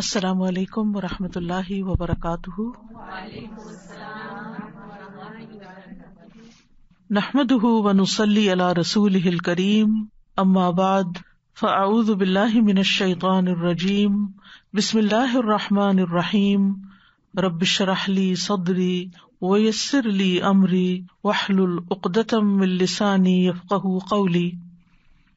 अस्सलाम वालेकुम वरहमतुल्लाहि वबरकातुहु नहमदुहु व नुसल्ली अला रसूलिहिल करीम अम्मा बाद फअऊदु बिल्लाहि मिनश शैतानिर रजीम बिस्मिल्लाहिर रहमानिर रहीम रब्बिश रह ली सदरी व यस्सिर ली अमरी वाहलुल उक्दतम मिन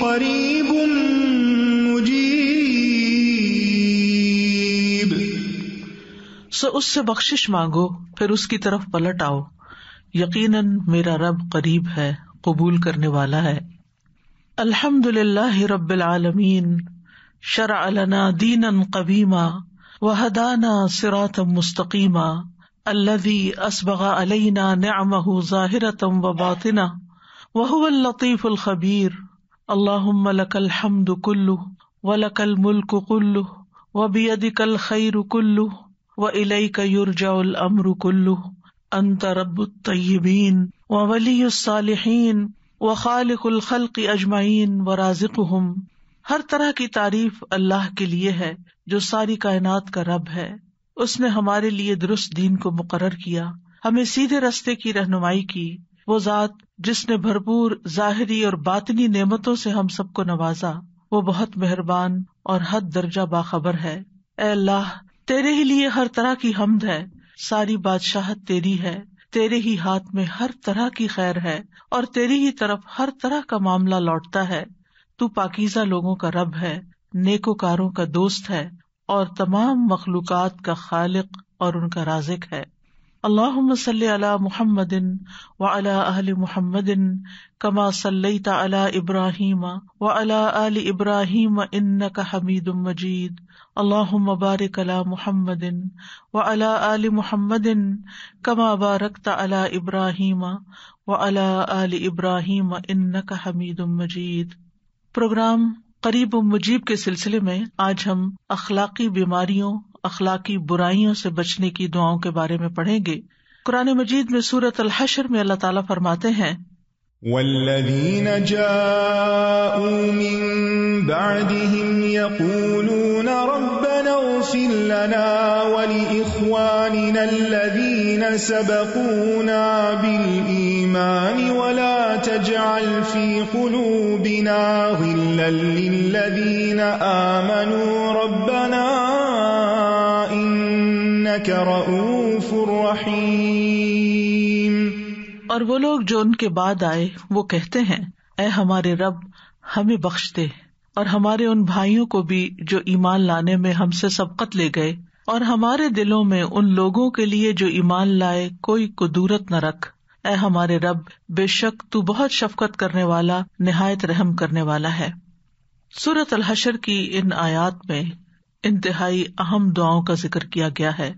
قريب مجيب सो उससे बख्शिश मांगो फिर उसकी तरफ पलट आओ यकीनन मेरा रब करीब है कबूल करने वाला है अल्हम्दुलिल्लाह रब्बिल आलमीन शरअ लना दीनन कबीमा वहदाना सिरातम मुस्तकीमा अल्लजी असबगा अलैना नमहू जाहिरतम व बातिना वह लतीफ़ुल खबीर اللہ لك الحمد کلو و لک الملک كله ولك الملك كله وبيدك الخير كله وإليك يرجع المر کلو أنت رب و ولی الصالحین و خالق الخلق اجمعین و أجمعين ہر طرح کی تعریف اللہ کے لیے ہے جو ساری کائنات کا رب ہے اس نے ہمارے لیے درست دین کو مقرر کیا ہمیں سیدھے رستے کی رہنمائی کی वो जात जिसने भरपूर जाहरी और बातनी नेमतों से हम सबको नवाजा वो बहुत मेहरबान और हद दर्जा बाखबर है ए अल्लाह तेरे ही लिए हर तरह की हमद है सारी बादशाह तेरी है तेरे ही हाथ में हर तरह की खैर है और तेरी ही तरफ हर तरह का मामला लौटता है तू पाकिजा लोगों का रब है नेकोकारों का दोस्त है और तमाम मखलूकत का खालिक और उनका राजिक है अल्लाहुम्म सल्लि अला मुहम्मदिन व अला अहल मुहम्मदिन कमा सल्लैता अला इब्राहीम व अला आलि इब्राहीम इन्नका हमीदुम मजीद अल्लाहुम्म बारिक अला मुहम्मदिन व अला आलि मुहम्मदिन कमा बारकता अला इब्राहीम व अला आलि इब्राहीम इन्नका हमीदुम मजीद प्रोग्राम करीब मुजीब के सिलसिले में आज हम अखलाकी बीमारियों अखलाकी बुराइयों से बचने की दुआओं के बारे में पढ़ेंगे कुरान मजीद में सूरत अलहशर में अल्लाह ताला फरमाते हैं والذين جاءوا من بعدهم يقولون ربنا اغفر لنا ولإخواننا الذين سبقونا بالإيمان ولا تجعل في قلوبنا غلا للذين آمنوا ربنا إنك رؤوف رحيم और वो लोग जो उनके बाद आए वो कहते हैं ए हमारे रब हमें बख्श दे और हमारे उन भाइयों को भी जो ईमान लाने में हमसे सबकत ले गए और हमारे दिलों में उन लोगों के लिए जो ईमान लाए कोई कुदूरत न रख ए हमारे रब बेशक तू बहुत शफकत करने वाला नहायत रहम करने वाला है सूरत अलहशर की इन आयात में इंतहाई अहम दुआओं का जिक्र किया गया है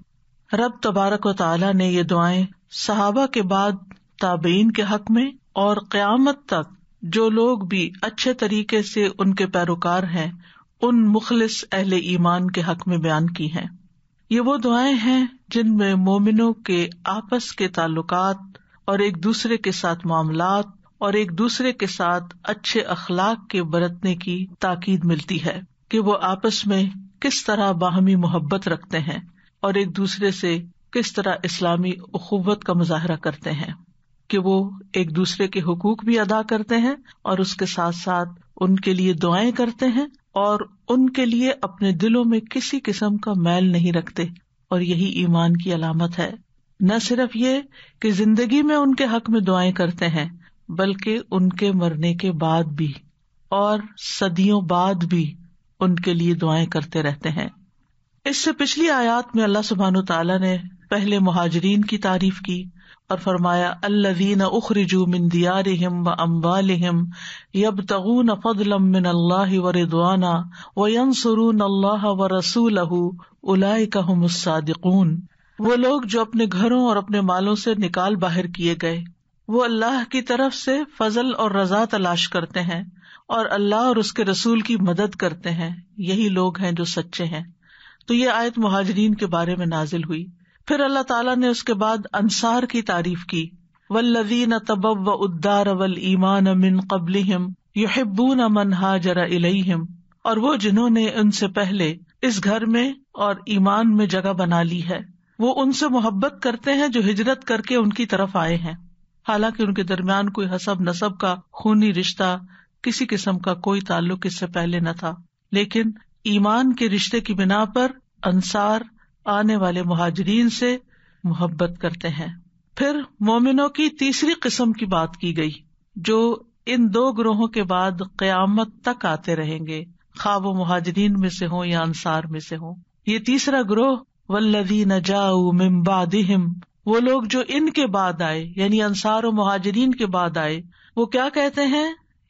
रब तबारक व ताला ने ये दुआएं सहाबा के बाद ताबेइन के हक में और क्यामत तक जो लोग भी अच्छे तरीके से उनके पैरोकार हैं उन मुखलिस अहल ईमान के हक में बयान की हैं ये वो दुआएं हैं जिनमें मोमिनों के आपस के ताल्लुक और एक दूसरे के साथ मामला और एक दूसरे के साथ अच्छे अखलाक के बरतने की ताकीद मिलती है कि वो आपस में किस तरह बाहमी मोहब्बत रखते हैं और एक दूसरे से किस तरह इस्लामी अखुवत का मुजाहरा करते हैं कि वो एक दूसरे के हकूक भी अदा करते हैं और उसके साथ साथ उनके लिए दुआएं करते हैं और उनके लिए अपने दिलों में किसी किस्म का मैल नहीं रखते और यही ईमान की अलामत है न सिर्फ ये कि जिंदगी में उनके हक में दुआएं करते हैं बल्कि उनके मरने के बाद भी और सदियों बाद भी उनके लिए दुआएं करते रहते हैं इससे पिछली आयात में अल्लाह सुबहान तला ने पहले महाजरीन की तारीफ की और फरमाया अल्लादीन उखरजू मिन दियारिहिम व अम्बालिहिम यबतगून फदलम मिन अल्लाह व रिदवाना व यंसरून अल्लाह व रसूलहु उलाइका हुमुस सादिकून वो लोग जो अपने घरों और अपने मालों से निकाल बाहर किए गए वो अल्लाह की तरफ से फजल और रजा तलाश करते हैं और अल्लाह और उसके रसूल की मदद करते हैं यही लोग हैं जो सच्चे हैं तो ये आयत महाजरीन के बारे में नाजिल हुई फिर अल्लाह तला ने उसके बाद अंसार की तारीफ की वल्लवीन तब व उद्दार अवल ईमान अमिन कबल युहिबून अमन हाजरा इलहिम और वो जिन्होंने उनसे पहले इस घर में और ईमान में जगह बना ली है वो उनसे मोहब्बत करते हैं जो हिजरत करके उनकी तरफ आए हैं हालांकि उनके दरमियान कोई हसब नसब का खूनी रिश्ता किसी किस्म का कोई ताल्लुक इससे पहले न था लेकिन ईमान के रिश्ते की बिना पर अंसार आने वाले महाजरीन से मोहब्बत करते हैं फिर मोमिनों की तीसरी किस्म की बात की गई जो इन दो ग्रोहों के बाद क्यामत तक आते रहेंगे खा महाजरीन में से हो या अंसार में से हो ये तीसरा ग्रोह वल्लदी नजाऊ मिम्बादिम वो लोग जो इनके बाद आए यानी अंसार और मुहाजरीन के बाद आए वो क्या कहते हैं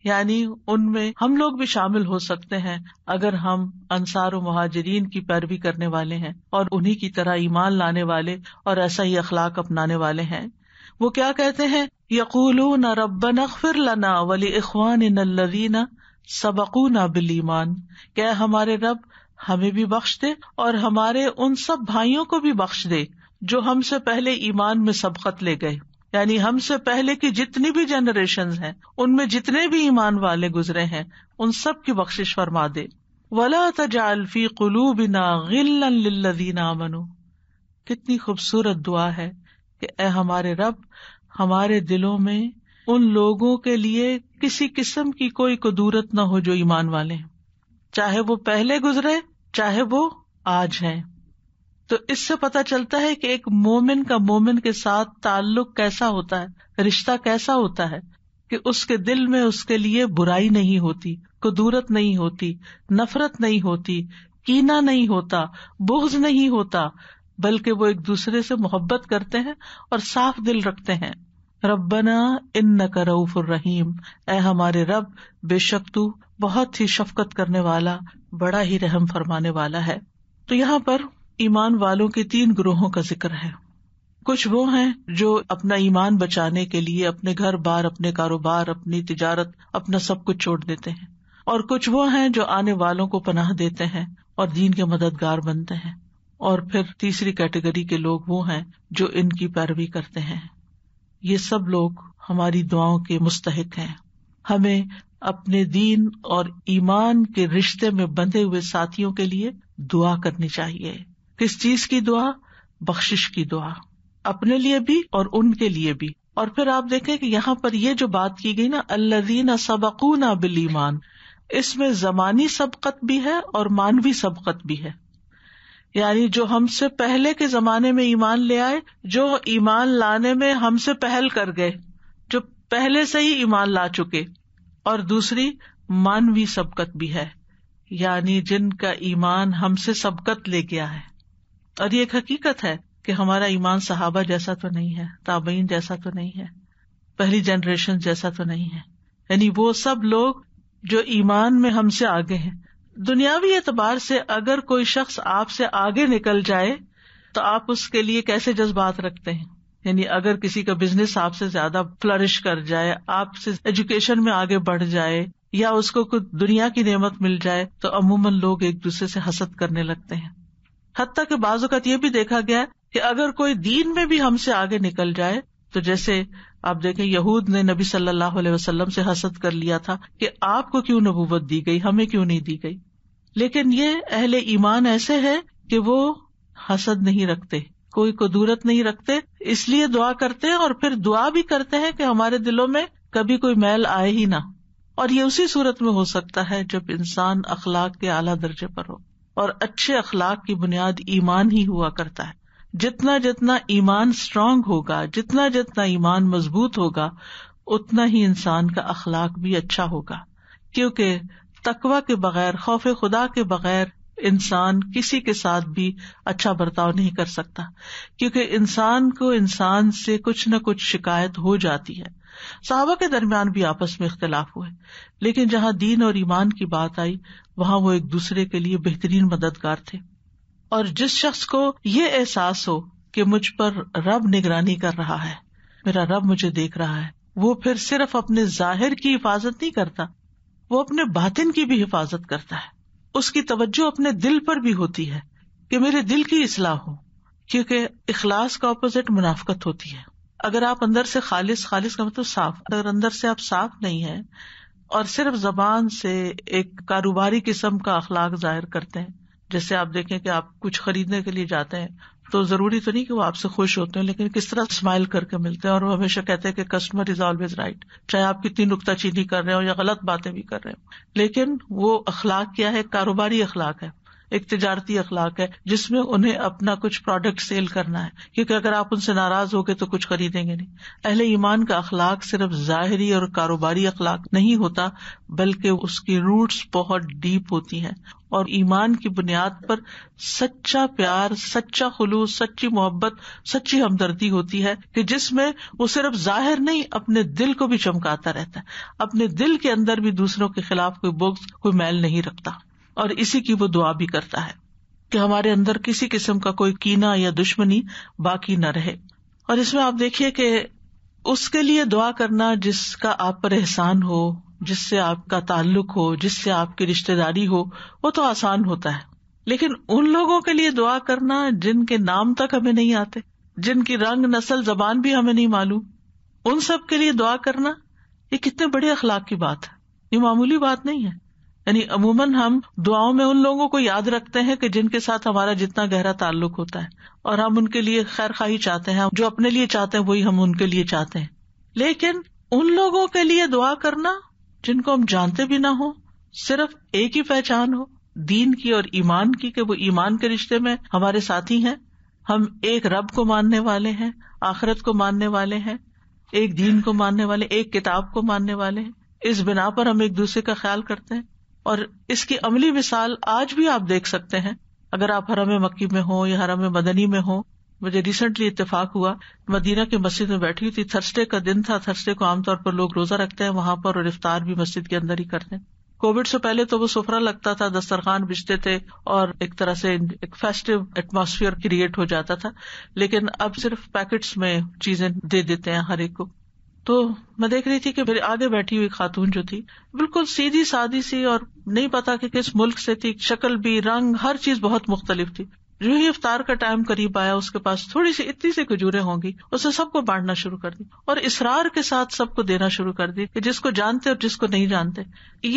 यानी उनमें हम लोग भी शामिल हो सकते हैं अगर हम अंसार व महाजरीन की पैरवी करने वाले हैं और उन्हीं की तरह ईमान लाने वाले और ऐसा ही अखलाक अपनाने वाले हैं वो क्या कहते हैं यकूल न रब अखफिर लना वली इखवान नल्लवीना सबकू ना ईमान क्या हमारे रब हमें भी बख्श दे और हमारे उन सब भाइयों को भी बख्श दे जो हमसे पहले ईमान में सबकत ले गए यानी हमसे पहले की जितनी भी जनरेशन हैं उनमें जितने भी ईमान वाले गुजरे हैं उन सब की बख्शिश फरमा दे वला तजालफी कुलू बिना गिल्लदीना मनु कितनी खूबसूरत दुआ है कि ए हमारे रब हमारे दिलों में उन लोगों के लिए किसी किस्म की कोई कुदूरत न हो जो ईमान वाले हैं चाहे वो पहले गुजरे चाहे वो आज हैं तो इससे पता चलता है कि एक मोमिन का मोमिन के साथ ताल्लुक कैसा होता है रिश्ता कैसा होता है कि उसके दिल में उसके लिए बुराई नहीं होती कुदूरत नहीं होती नफरत नहीं होती कीना नहीं होता बोझ नहीं होता बल्कि वो एक दूसरे से मोहब्बत करते हैं और साफ दिल रखते हैं रबना इन न करऊफुर रहीम ए हमारे रब बेशक तू बहुत ही शफकत करने वाला बड़ा ही रहम फरमाने वाला है तो यहाँ पर ईमान वालों के तीन ग्रोहों का जिक्र है कुछ वो हैं जो अपना ईमान बचाने के लिए अपने घर बार अपने कारोबार अपनी तिजारत अपना सब कुछ छोड़ देते हैं और कुछ वो हैं जो आने वालों को पनाह देते हैं और दीन के मददगार बनते हैं और फिर तीसरी कैटेगरी के लोग वो हैं जो इनकी पैरवी करते हैं ये सब लोग हमारी दुआओं के मुस्तक हैं हमें अपने दीन और ईमान के रिश्ते में बंधे हुए साथियों के लिए दुआ करनी चाहिए किस चीज की दुआ बख्शिश की दुआ अपने लिए भी और उनके लिए भी और फिर आप देखें कि यहाँ पर ये जो बात की गई ना अल्लादीन सबकूना बिलीमान इसमें जमानी सबकत भी है और मानवी सबकत भी है यानी जो हमसे पहले के जमाने में ईमान ले आए जो ईमान लाने में हमसे पहल कर गए जो पहले से ही ईमान ला चुके और दूसरी मानवी सबकत भी है यानी जिनका ईमान हमसे सबकत ले गया है और ये एक हकीकत है कि हमारा ईमान सहाबा जैसा तो नहीं है ताबईन जैसा तो नहीं है पहली जनरेशन जैसा तो नहीं है यानी वो सब लोग जो ईमान में हमसे आगे हैं दुनियावी एतबार से अगर कोई शख्स आपसे आगे निकल जाए तो आप उसके लिए कैसे जज्बात रखते हैं यानी अगर किसी का बिजनेस आपसे ज्यादा फ्लरिश कर जाए आपसे एजुकेशन में आगे बढ़ जाए या उसको कुछ दुनिया की नेमत मिल जाए तो अमूमन लोग एक दूसरे से हसद करने लगते हैं हती के बाजुकत ये भी देखा गया कि अगर कोई दीन में भी हमसे आगे निकल जाए तो जैसे आप देखें यहूद ने नबी सल्लल्लाहु अलैहि वसल्लम से हसद कर लिया था कि आपको क्यों नबूवत दी गई हमें क्यों नहीं दी गई लेकिन ये अहले ईमान ऐसे है कि वो हसद नहीं रखते कोई को दूरत नहीं रखते इसलिए दुआ करते हैं और फिर दुआ भी करते हैं कि हमारे दिलों में कभी कोई मैल आए ही ना और ये उसी सूरत में हो सकता है जब इंसान अखलाक के आला दर्जे पर हो और अच्छे अखलाक की बुनियाद ईमान ही हुआ करता है जितना जितना ईमान स्ट्रांग होगा जितना जितना ईमान मजबूत होगा उतना ही इंसान का अखलाक भी अच्छा होगा क्योंकि तकवा के बगैर खौफ खुदा के बगैर इंसान किसी के साथ भी अच्छा बर्ताव नहीं कर सकता क्योंकि इंसान को इंसान से कुछ न कुछ शिकायत हो जाती है साहबा के दरमियान भी आपस में इख्तलाफ हुए लेकिन जहां दीन और ईमान की बात आई वहां वो एक दूसरे के लिए बेहतरीन मददगार थे और जिस शख्स को ये एहसास हो कि मुझ पर रब निगरानी कर रहा है मेरा रब मुझे देख रहा है वो फिर सिर्फ अपने जाहिर की हिफाजत नहीं करता वो अपने बातिन की भी हिफाजत करता है उसकी तवज्जो अपने दिल पर भी होती है कि मेरे दिल की इसलाह हो क्योंकि इखलास का अपोजिट मुनाफ्त होती है अगर आप अंदर से खालिश खालिश का मतलब साफ अगर अंदर से आप साफ नहीं है और सिर्फ जबान से एक कारोबारी किस्म का अखलाक जाहिर करते हैं जैसे आप देखें कि आप कुछ खरीदने के लिए जाते हैं तो जरूरी तो नहीं कि वो आपसे खुश होते हैं लेकिन किस तरह स्माइल करके मिलते हैं और वो हमेशा कहते हैं कि कस्टमर इज ऑलवेज राइट चाहे आप कितनी नुकताचीनी कर रहे हो या गलत बातें भी कर रहे हो लेकिन वो अखलाक क्या है कारोबारी अखलाक है एक तजारती अखलाक है जिसमें उन्हें अपना कुछ प्रोडक्ट सेल करना है क्योंकि अगर आप उनसे नाराज हो गए तो कुछ खरीदेंगे नहीं अहले ईमान का अखलाक सिर्फ जाहरी और कारोबारी अखलाक नहीं होता बल्कि उसकी रूट बहुत डीप होती है और ईमान की बुनियाद पर सच्चा प्यार सच्चा खलूस सच्ची मोहब्बत सच्ची हमदर्दी होती है कि जिसमें वो सिर्फ जाहिर नहीं अपने दिल को भी चमकाता रहता है अपने दिल के अंदर भी दूसरों के खिलाफ कोई बुक्स कोई मैल नहीं रखता और इसी की वो दुआ भी करता है कि हमारे अंदर किसी किस्म का कोई कीना या दुश्मनी बाकी न रहे और इसमें आप देखिए कि उसके लिए दुआ करना जिसका आप पर एहसान हो जिससे आपका ताल्लुक हो जिससे आपकी रिश्तेदारी हो वो तो आसान होता है लेकिन उन लोगों के लिए दुआ करना जिनके नाम तक हमें नहीं आते जिनकी रंग नस्ल जबान भी हमें नहीं मालूम उन सब के लिए दुआ करना ये कितने बड़े अखलाक की बात है ये मामूली बात नहीं है यानी अमूमन हम दुआओं में उन लोगों को याद रखते हैं कि जिनके साथ हमारा जितना गहरा ताल्लुक होता है और हम उनके लिए खैर खाही चाहते हैं जो अपने लिए चाहते हैं वही हम उनके लिए चाहते हैं लेकिन उन लोगों के लिए दुआ करना जिनको हम जानते भी ना हो सिर्फ एक ही पहचान हो दीन की और ईमान की कि वो ईमान के रिश्ते में हमारे साथी हैं हम एक रब को मानने वाले हैं आखरत को मानने वाले हैं एक दीन को मानने वाले एक किताब को मानने वाले हैं इस बिना पर हम एक दूसरे का ख्याल करते हैं और इसकी अमली मिसाल आज भी आप देख सकते हैं अगर आप हरम मक्की में हो या हरम मदनी में हो मुझे रिसेंटली इतफाक हुआ मदीना की मस्जिद में बैठी हुई थी थर्सडे का दिन था थर्सडे को आमतौर पर लोग रोजा रखते हैं वहां पर और इफ्तार भी मस्जिद के अंदर ही करते हैं कोविड से पहले तो वो सुफरा लगता था दस्तरखान बिजते थे और एक तरह से एक फेस्टिव एटमोसफियर क्रिएट हो जाता था लेकिन अब सिर्फ पैकेट्स में चीजें दे देते हैं हर एक को तो मैं देख रही थी कि मेरे आगे बैठी हुई खातून जो थी बिल्कुल सीधी सादी सी और नहीं पता कि किस मुल्क से थी शक्ल भी रंग हर चीज बहुत मुख्तलिफ थी जो ही इफ्तार का टाइम करीब आया उसके पास थोड़ी सी इतनी सी खजूरें होंगी उसे सबको बांटना शुरू कर दी और इसरार के साथ सबको देना शुरू कर दी कि जिसको जानते और जिसको नहीं जानते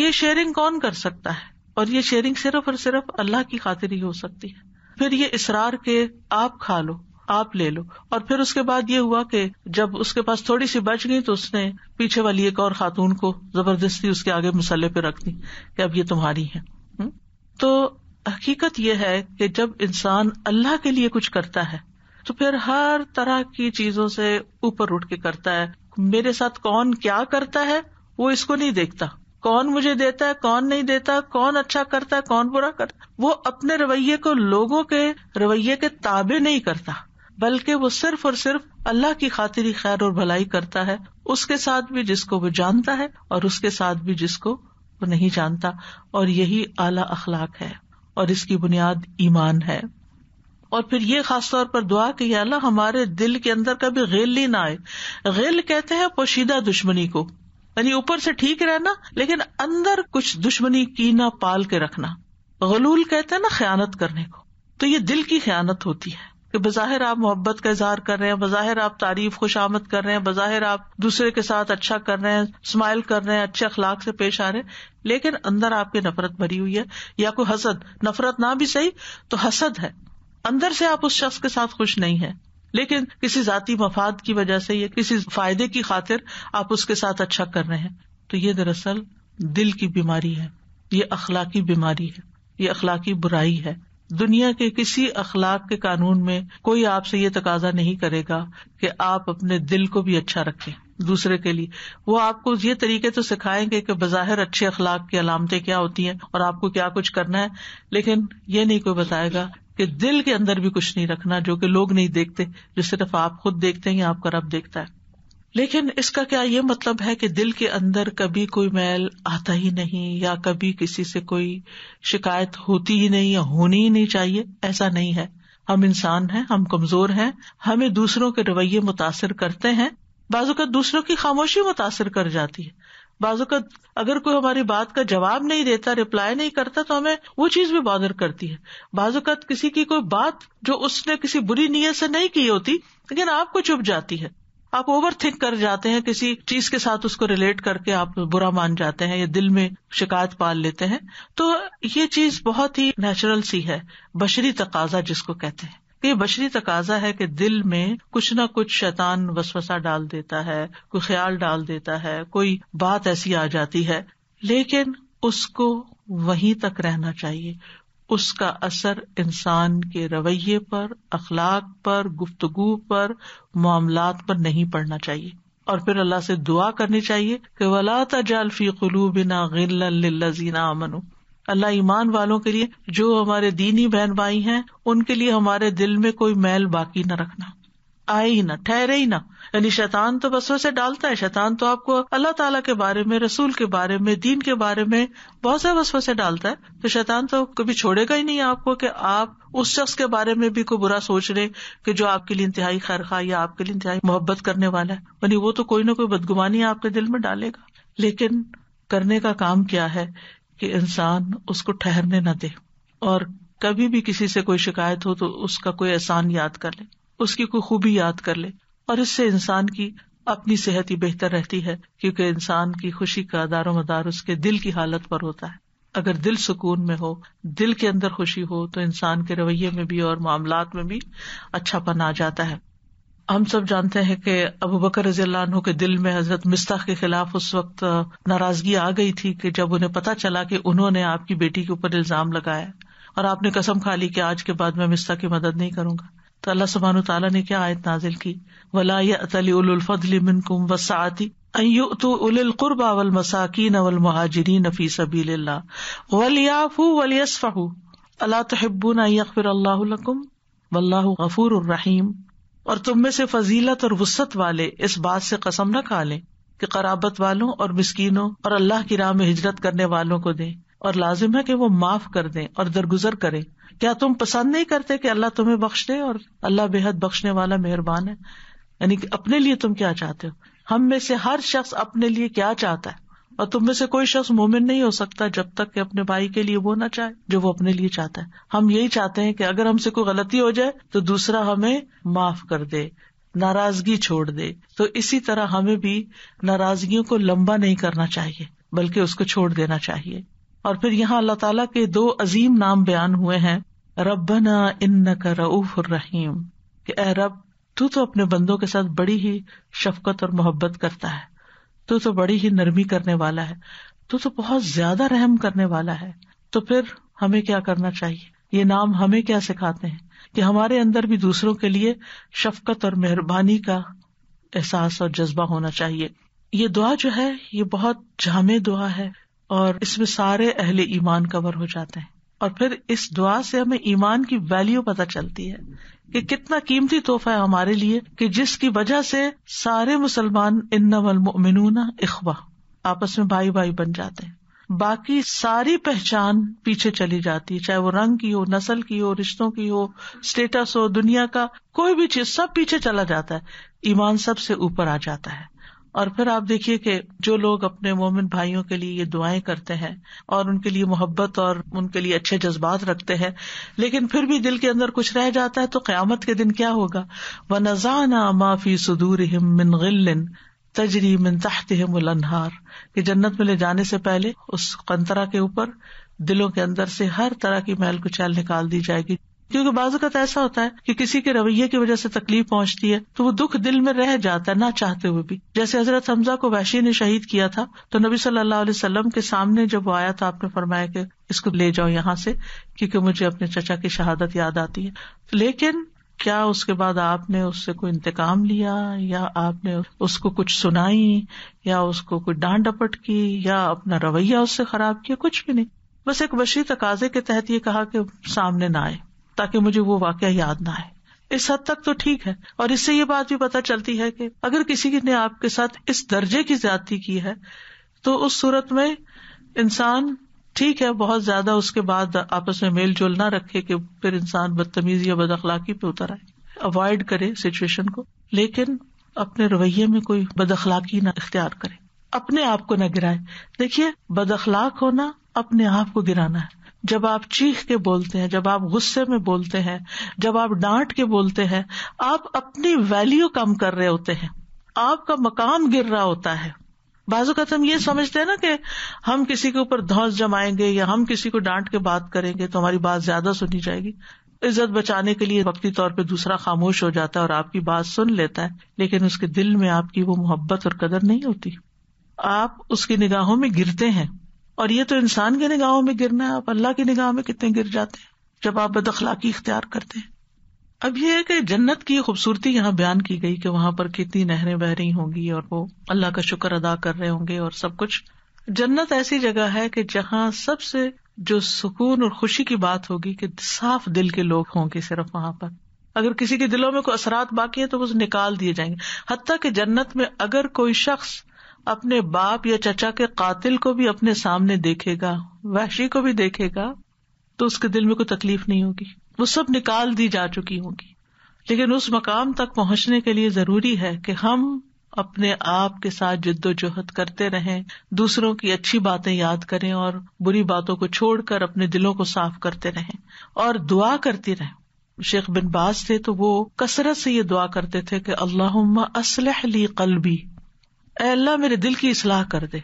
ये शेयरिंग कौन कर सकता है और ये शेयरिंग सिर्फ और सिर्फ अल्लाह की खातिर ही हो सकती है फिर ये इसरार के आप खा लो आप ले लो और फिर उसके बाद ये हुआ कि जब उसके पास थोड़ी सी बच गई तो उसने पीछे वाली एक और खातून को जबरदस्ती उसके आगे मसले पे रख दी कि अब ये तुम्हारी है हम्म? तो हकीकत यह है कि जब इंसान अल्लाह के लिए कुछ करता है तो फिर हर तरह की चीजों से ऊपर उठ के करता है मेरे साथ कौन क्या करता है वो इसको नहीं देखता कौन मुझे देता है कौन नहीं देता कौन अच्छा करता है कौन बुरा करता है वो अपने रवैये को लोगों के रवैये के ताबे नहीं करता बल्कि वो सिर्फ और सिर्फ अल्लाह की खातिर ही खैर और भलाई करता है उसके साथ भी जिसको वो जानता है और उसके साथ भी जिसको वो नहीं जानता और यही आला अखलाक है और इसकी बुनियाद ईमान है और फिर ये खासतौर पर दुआ कि अल्लाह हमारे दिल के अंदर कभी गेल ना आए गेल कहते हैं पोशीदा दुश्मनी को यानी ऊपर से ठीक रहना लेकिन अंदर कुछ दुश्मनी की ना पाल के रखना गलूल कहते हैं ना खयानत करने को तो ये दिल की खयानत होती है कि बज़ाहिर आप मोहब्बत का इजहार कर रहे हैं बज़ाहिर आप तारीफ खुश आमद कर रहे हैं बज़ाहिर आप दूसरे के साथ अच्छा कर रहे हैं स्माइल कर रहे हैं अच्छे अखलाक से पेश आ रहे हैं लेकिन अंदर आपकी नफरत भरी हुई है या कोई हसद नफरत ना भी सही तो हसद है अंदर से आप उस शख्स के साथ खुश नहीं है लेकिन किसी जाति मफाद की वजह से या किसी फायदे की खातिर आप उसके साथ अच्छा कर रहे हैं तो ये दरअसल दिल की बीमारी है ये अखलाकी बीमारी है ये अखलाकी बुराई है दुनिया के किसी अखलाक के कानून में कोई आपसे ये तकाजा नहीं करेगा कि आप अपने दिल को भी अच्छा रखें दूसरे के लिए वो आपको ये तरीके तो सिखाएंगे कि बाहिर अच्छे अखलाक की अलामतें क्या होती हैं और आपको क्या कुछ करना है लेकिन ये नहीं कोई बताएगा कि दिल के अंदर भी कुछ नहीं रखना जो कि लोग नहीं देखते जो सिर्फ आप खुद देखते हैं या आपका रब देखता है लेकिन इसका क्या ये मतलब है कि दिल के अंदर कभी कोई मैल आता ही नहीं या कभी किसी से कोई शिकायत होती ही नहीं या होनी ही नहीं चाहिए ऐसा नहीं है हम इंसान हैं हम कमजोर हैं हमें दूसरों के रवैये मुतासर करते हैं बाजू का दूसरों की खामोशी मुतासर कर जाती है बाजू का अगर कोई हमारी बात का जवाब नहीं देता रिप्लाई नहीं करता तो हमें वो चीज भी बॉदर करती है बाजूकत किसी की कोई बात जो उसने किसी बुरी नीयत से नहीं की होती लेकिन आपको चुप जाती है आप ओवर थिंक कर जाते हैं किसी चीज के साथ उसको रिलेट करके आप बुरा मान जाते हैं या दिल में शिकायत पाल लेते हैं तो ये चीज बहुत ही नेचुरल सी है बशरी तकाजा जिसको कहते हैं ये बशरी तकाजा है कि दिल में कुछ ना कुछ शैतान वसवसा डाल देता है कोई ख्याल डाल देता है कोई बात ऐसी आ जाती है लेकिन उसको वहीं तक रहना चाहिए उसका असर इंसान के रवैये पर अखलाक पर गुफ्तगु पर मामला पर नहीं पड़ना चाहिए और फिर अल्लाह से दुआ करनी चाहिए कि वला जालफी कुलू बिना गिल्लजीना अमन अल्लाह ईमान वालों के लिए जो हमारे दीनी बहन भाई हैं उनके लिए हमारे दिल में कोई मैल बाकी न रखना आए ही ना ठहरे ही ना यानी शैतान तो बस वैसे डालता है शैतान तो आपको अल्लाह ताला के बारे में रसूल के बारे में दीन के बारे में बहुत से बस वैसे डालता है तो शैतान तो कभी छोड़ेगा ही नहीं आपको कि आप उस शख्स के बारे में भी कोई बुरा सोच रहे कि जो आपके लिए इंतहाई खैर खा या आपके लिए इंतहाई मोहब्बत करने वाला है यानी वो तो कोई ना कोई बदगुमानी आपके दिल में डालेगा लेकिन करने का काम क्या है कि इंसान उसको ठहरने न दे और कभी भी किसी से कोई शिकायत हो तो उसका कोई एहसान याद कर ले उसकी को खूबी याद कर ले और इससे इंसान की अपनी सेहत ही बेहतर रहती है क्योंकि इंसान की खुशी का दारो मदार उसके दिल की हालत पर होता है अगर दिल सुकून में हो दिल के अंदर खुशी हो तो इंसान के रवैये में भी और मामला में भी अच्छापन आ जाता है हम सब जानते हैं कि अबू बकर रजी के दिल में हजरत मिस्ताह के खिलाफ उस वक्त नाराजगी आ गई थी कि जब उन्हें पता चला कि उन्होंने आपकी बेटी के ऊपर इल्जाम लगाया और आपने कसम खा ली कि आज के बाद मैं मिस्ताह की मदद नहीं करूंगा तो अल्लाह सुबहान तला ने क्या आयत नाजिल की वला मिनकुम वसाती उलकुरबा वल मसाकिन अवल महाजरीन नफी सबी वलियाफू वलियसफाह अला तहब्बू नकफिर अल्लाहकुम वल्लाह गफूर रहीम और तुम में से फजीलत और वसत वाले इस बात से कसम न खा लें कि कराबत वालों और मिसकीनों और अल्लाह की राह में हिजरत करने वालों को दें और लाजिम है कि वो माफ कर दें और दरगुजर करें क्या तुम पसंद नहीं करते कि अल्लाह तुम्हें बख्श दे और अल्लाह बेहद बख्शने वाला मेहरबान है यानी कि अपने लिए तुम क्या चाहते हो हम में से हर शख्स अपने लिए क्या चाहता है और तुम में से कोई शख्स मोमिन नहीं हो सकता जब तक कि अपने भाई के लिए वो ना चाहे जो वो अपने लिए चाहता है हम यही चाहते हैं कि अगर हमसे कोई गलती हो जाए तो दूसरा हमें माफ कर दे नाराजगी छोड़ दे तो इसी तरह हमें भी नाराजगियों को लंबा नहीं करना चाहिए बल्कि उसको छोड़ देना चाहिए और फिर यहाँ अल्लाह तला के दो अजीम नाम बयान हुए हैं रबना इन का रऊफ रहीम के ए रब तू तो अपने बंदों के साथ बड़ी ही शफकत और मोहब्बत करता है तू तो बड़ी ही नरमी करने वाला है तू तो बहुत ज्यादा रहम करने वाला है तो फिर हमें क्या करना चाहिए ये नाम हमें क्या सिखाते हैं कि हमारे अंदर भी दूसरों के लिए शफकत और मेहरबानी का एहसास और जज्बा होना चाहिए ये दुआ जो है ये बहुत जामे दुआ है और इसमें सारे अहले ईमान कवर हो जाते हैं और फिर इस दुआ से हमें ईमान की वैल्यू पता चलती है कि कितना कीमती तोहफा है हमारे लिए कि जिसकी वजह से सारे मुसलमान इन्नमलमिनूना इखवा आपस में भाई भाई बन जाते हैं बाकी सारी पहचान पीछे चली जाती है चाहे वो रंग की हो नस्ल की हो रिश्तों की हो स्टेटस हो दुनिया का कोई भी चीज सब पीछे चला जाता है ईमान सबसे ऊपर आ जाता है और फिर आप देखिए कि जो लोग अपने मोमिन भाइयों के लिए ये दुआएं करते हैं और उनके लिए मोहब्बत और उनके लिए अच्छे जज्बात रखते हैं लेकिन फिर भी दिल के अंदर कुछ रह जाता है तो क्यामत के दिन क्या होगा व नजाना माफी सुदूर हिम मिन गिल्लिन तजरी मिन तहत हिम उल अनहार के जन्नत में ले जाने से पहले उस कंतरा के ऊपर दिलों के अंदर से हर तरह की मैल कुचैल निकाल दी जाएगी क्योंकि बाजुकत ऐसा होता है कि किसी के रवैये की वजह से तकलीफ पहुंचती है तो वो दुख दिल में रह जाता है ना चाहते हुए भी जैसे हजरत हमजा को वैशी ने शहीद किया था तो नबी सल्लल्लाहु अलैहि वसल्लम के सामने जब वो आया तो आपने फरमाया कि इसको ले जाओ यहाँ से क्योंकि मुझे अपने चचा की शहादत याद आती है लेकिन क्या उसके बाद आपने उससे कोई इंतकाम लिया या आपने उसको कुछ सुनाई या उसको कोई डांट डपट की या अपना रवैया उससे खराब किया कुछ भी नहीं बस एक बशी तकाजे के तहत ये कहा कि सामने ना आए ताकि मुझे वो वाक्य याद ना आए इस हद तक तो ठीक है और इससे ये बात भी पता चलती है कि अगर किसी ने आपके साथ इस दर्जे की ज्यादा की है तो उस सूरत में इंसान ठीक है बहुत ज्यादा उसके बाद आपस में मेल जोल ना रखे कि फिर इंसान बदतमीजी या बदअखलाकी पे उतर आए अवॉइड करे सिचुएशन को लेकिन अपने रवैये में कोई बदअखलाकी ना इख्तियार करे अपने आप को ना गिराए देखिए बदअखलाक होना अपने आप को गिराना है जब आप चीख के बोलते हैं जब आप गुस्से में बोलते हैं जब आप डांट के बोलते हैं आप अपनी वैल्यू कम कर रहे होते हैं आपका मकाम गिर रहा होता है बाजुकत हम ये समझते हैं ना कि हम किसी के ऊपर धौस जमाएंगे या हम किसी को डांट के बात करेंगे तो हमारी बात ज्यादा सुनी जाएगी इज्जत बचाने के लिए वक्ती तौर पर दूसरा खामोश हो जाता है और आपकी बात सुन लेता है लेकिन उसके दिल में आपकी वो मोहब्बत और कदर नहीं होती आप उसकी निगाहों में गिरते हैं और ये तो इंसान के निगाहों में गिरना है आप अल्लाह की निगाह में कितने गिर जाते हैं जब आप बदखलाकी इख्तियार करते हैं अब यह है कि जन्नत की खूबसूरती यहाँ बयान की गई कि वहां पर कितनी नहरें बह रही होंगी और वो अल्लाह का शुक्र अदा कर रहे होंगे और सब कुछ जन्नत ऐसी जगह है कि जहाँ सबसे जो सुकून और खुशी की बात होगी कि साफ दिल के लोग होंगे सिर्फ वहां पर अगर किसी के दिलों में कोई असरात बाकी है तो वो निकाल दिए जाएंगे हत्या कि जन्नत में अगर कोई शख्स अपने बाप या चचा के कातिल को भी अपने सामने देखेगा वहशी को भी देखेगा तो उसके दिल में कोई तकलीफ नहीं होगी वो सब निकाल दी जा चुकी होगी लेकिन उस मकाम तक पहुंचने के लिए जरूरी है कि हम अपने आप के साथ जिद्दोजहद करते रहें दूसरों की अच्छी बातें याद करें और बुरी बातों को छोड़कर अपने दिलों को साफ करते रहें और दुआ करती रहें शेख बिन बाज थे तो वो कसरत से ये दुआ करते थे कि अल्लाह असलह ली कलबी अल्लाह मेरे दिल की इसलाह कर दे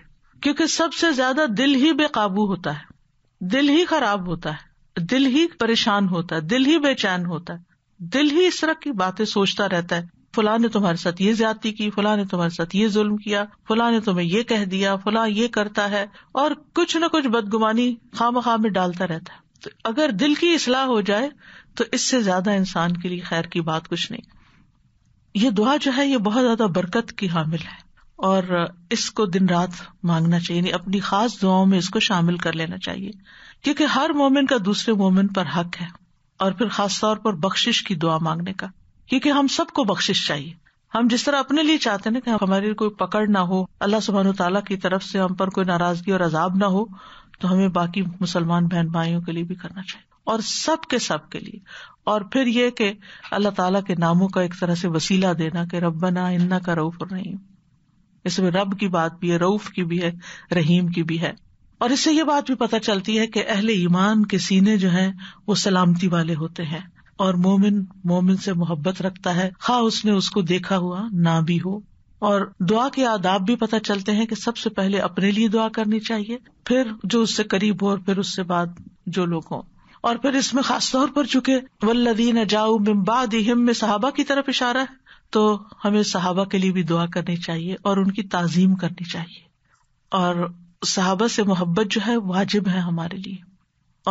क्योंकि सबसे ज्यादा दिल ही बेकाबू होता है दिल ही खराब होता है दिल ही परेशान होता है दिल ही बेचैन होता है दिल ही इस तरह की बातें सोचता रहता है फुला ने तुम्हारे साथ ये ज्यादा की फुला ने तुम्हारे साथ ये जुल्म किया फुला ने तुम्हें ये कह दिया फुला ये करता है और कुछ न कुछ बदगुमानी खाम खाम में डालता रहता है तो अगर दिल की इसलाह हो जाए तो इससे ज्यादा इंसान के लिए खैर की बात कुछ नहीं ये दुआ जो है ये बहुत ज्यादा बरकत की हामिल है और इसको दिन रात मांगना चाहिए अपनी खास दुआओं में इसको शामिल कर लेना चाहिए क्योंकि हर मोमिन का दूसरे मोमिन पर हक है और फिर खास तौर पर बख्शिश की दुआ मांगने का क्योंकि हम सबको बख्शिश चाहिए हम जिस तरह अपने लिए चाहते ना कि हमारी कोई पकड़ ना हो अल्लाह सुबहान तला की तरफ से हम पर कोई नाराजगी और अजाब ना हो तो हमें बाकी मुसलमान बहन भाइयों के लिए भी करना चाहिए और सब के सब के लिए और फिर ये कि अल्लाह तला के नामों का एक तरह से वसीला देना कि रब्बना इन्ना का रऊफ नहीं इसमें रब की बात भी है रऊफ की भी है रहीम की भी है और इससे ये बात भी पता चलती है कि अहले ईमान के सीने जो हैं वो सलामती वाले होते हैं और मोमिन मोमिन से मोहब्बत रखता है खा हाँ, उसने उसको देखा हुआ ना भी हो और दुआ के आदाब भी पता चलते हैं कि सबसे पहले अपने लिए दुआ करनी चाहिए फिर जो उससे करीब हो और फिर उससे बाद जो लोग हों और फिर इसमें खासतौर पर चूके वल्लदीन जाऊ मिम्बाद में साहबा की तरफ इशारा है तो हमें सहाबा के लिए भी दुआ करनी चाहिए और उनकी ताजीम करनी चाहिए और सहाबा से मोहब्बत जो है वाजिब है हमारे लिए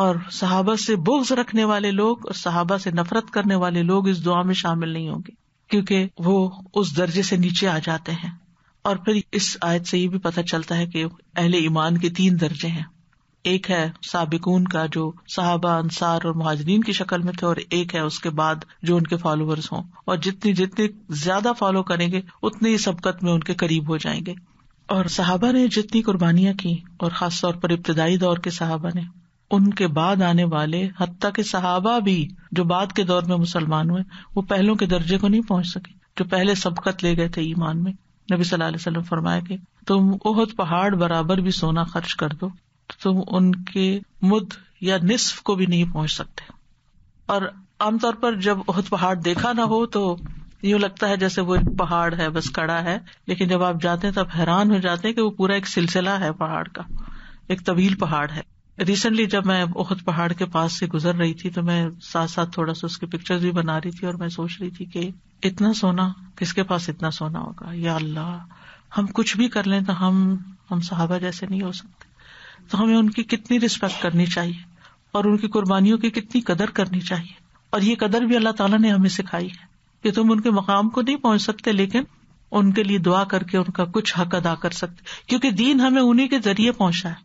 और सहाबा से बोझ रखने वाले लोग और सहाबा से नफरत करने वाले लोग इस दुआ में शामिल नहीं होंगे क्योंकि वो उस दर्जे से नीचे आ जाते हैं और फिर इस आयत से ये भी पता चलता है कि अहले ईमान के तीन दर्जे हैं एक है साबिकून का जो साहबा अंसार और महाजरीन की शक्ल में थे और एक है उसके बाद जो उनके फॉलोअर्स हों और जितने जितने ज्यादा फॉलो करेंगे उतने ही सबकत में उनके करीब हो जाएंगे और साहबा ने जितनी कुर्बानियां की और खास तौर पर इब्तदाई दौर के साहबा ने उनके बाद आने वाले हती के सहाबा भी जो बाद के दौर में मुसलमान हुए वो पहलों के दर्जे को नहीं पहुंच सके जो पहले सबकत ले गए थे ईमान में नबी सल्लल्लाहु अलैहि वसल्लम फरमाया कि तुम ओहद पहाड़ बराबर भी सोना खर्च कर दो तुम उनके मुद या निसफ को भी नहीं पहुंच सकते और आमतौर पर जब बहुत पहाड़ देखा ना हो तो यूं लगता है जैसे वो एक पहाड़ है बस कड़ा है लेकिन जब आप जाते हैं तब तो हैरान हो जाते हैं कि वो पूरा एक सिलसिला है पहाड़ का एक तवील पहाड़ है रिसेंटली जब मैं बहुत पहाड़ के पास से गुजर रही थी तो मैं साथ साथ थोड़ा सा उसकी पिक्चर्स भी बना रही थी और मैं सोच रही थी कि इतना सोना किसके पास इतना सोना होगा या अल्लाह हम कुछ भी कर लें तो हम हम साहबा जैसे नहीं हो सकते तो हमें उनकी कितनी रिस्पेक्ट करनी चाहिए और उनकी कुर्बानियों की कितनी कदर करनी चाहिए और ये कदर भी अल्लाह ताला ने हमें सिखाई है कि तुम उनके मकाम को नहीं पहुंच सकते लेकिन उनके लिए दुआ करके उनका कुछ हक अदा कर सकते क्योंकि दीन हमें उन्हीं के जरिए पहुंचा है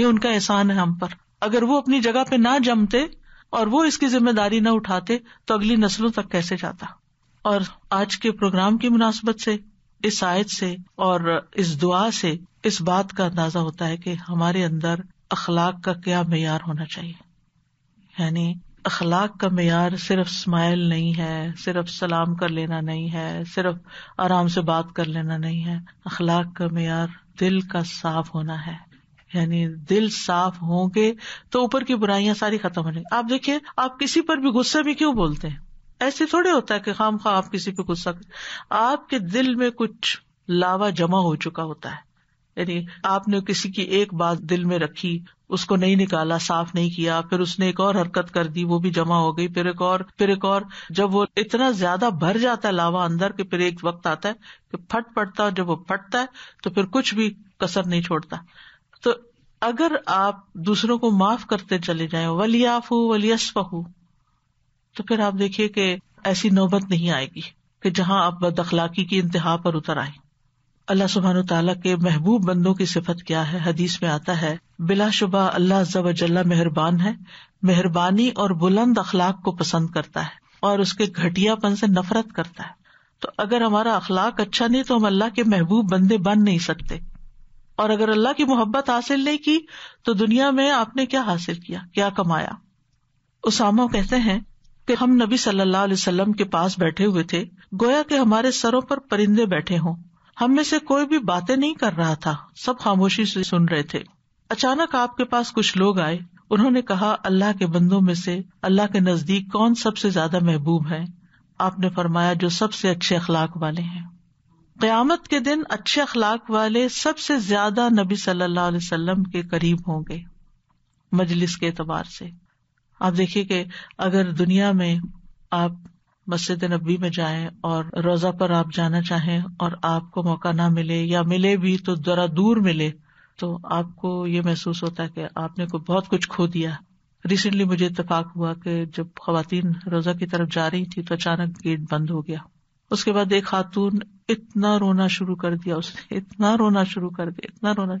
ये उनका एहसान है हम पर अगर वो अपनी जगह पे ना जमते और वो इसकी जिम्मेदारी न उठाते तो अगली नस्लों तक कैसे जाता और आज के प्रोग्राम की मुनासबत से इस आयत से और इस दुआ से इस बात का अंदाजा होता है कि हमारे अंदर अखलाक का क्या मैार होना चाहिए यानी अखलाक का मैार सिर्फ स्माइल नहीं है सिर्फ सलाम कर लेना नहीं है सिर्फ आराम से बात कर लेना नहीं है अखलाक का मैार दिल का साफ होना है यानी दिल साफ होंगे तो ऊपर की बुराइयां सारी खत्म हो जाएंगी आप देखिए आप किसी पर भी गुस्सा भी क्यों बोलते हैं ऐसे थोड़े होता है कि खाम खा आप किसी पर गुस्सा आपके दिल में कुछ लावा जमा हो चुका होता है यानी आपने किसी की एक बात दिल में रखी उसको नहीं निकाला साफ नहीं किया फिर उसने एक और हरकत कर दी वो भी जमा हो गई फिर एक और फिर एक और जब वो इतना ज्यादा भर जाता है लावा अंदर के फिर एक वक्त आता है कि फट पड़ता है जब वो फटता है तो फिर कुछ भी कसर नहीं छोड़ता तो अगर आप दूसरों को माफ करते चले जाए वलियाफ हो वलियसफ हो तो फिर आप देखिए कि ऐसी नौबत नहीं आएगी कि जहां आप बदअखलाकी की इंतहा पर उतर आए अल्लाह सुबहान तला के महबूब बंदों की सिफत क्या है हदीस में आता है बिला शुबा अल्लाह जवजल्ला मेहरबान है मेहरबानी और बुलंद अखलाक को पसंद करता है और उसके घटियापन से नफरत करता है तो अगर हमारा अखलाक अच्छा नहीं तो हम अल्लाह के महबूब बंदे बन नहीं सकते और अगर अल्लाह की मोहब्बत हासिल नहीं की तो दुनिया में आपने क्या हासिल किया क्या कमाया उसामा कहते हैं कि हम नबी सल्लाम के पास बैठे हुए थे गोया के हमारे सरों पर परिंदे बैठे हों हम में से कोई भी बातें नहीं कर रहा था सब खामोशी से सुन रहे थे अचानक आपके पास कुछ लोग आए उन्होंने कहा अल्लाह के बंदों में से अल्लाह के नजदीक कौन सबसे ज्यादा महबूब है आपने फरमाया जो सबसे अच्छे अखलाक वाले हैं क्यामत के दिन अच्छे अखलाक वाले सबसे ज्यादा नबी सल्लल्लाहु अलैहि वसल्लम के करीब होंगे मजलिस के अतबार से आप देखिए कि अगर दुनिया में आप मस्जिद नबी में जाए और रोजा पर आप जाना चाहे और आपको मौका ना मिले या मिले भी तो जरा दूर मिले तो आपको ये महसूस होता है कि आपने को बहुत कुछ खो दिया रिसेंटली मुझे इतफाक हुआ कि जब खातन रोजा की तरफ जा रही थी तो अचानक गेट बंद हो गया उसके बाद एक खातून इतना रोना शुरू कर दिया उसने इतना रोना शुरू कर दिया इतना रोना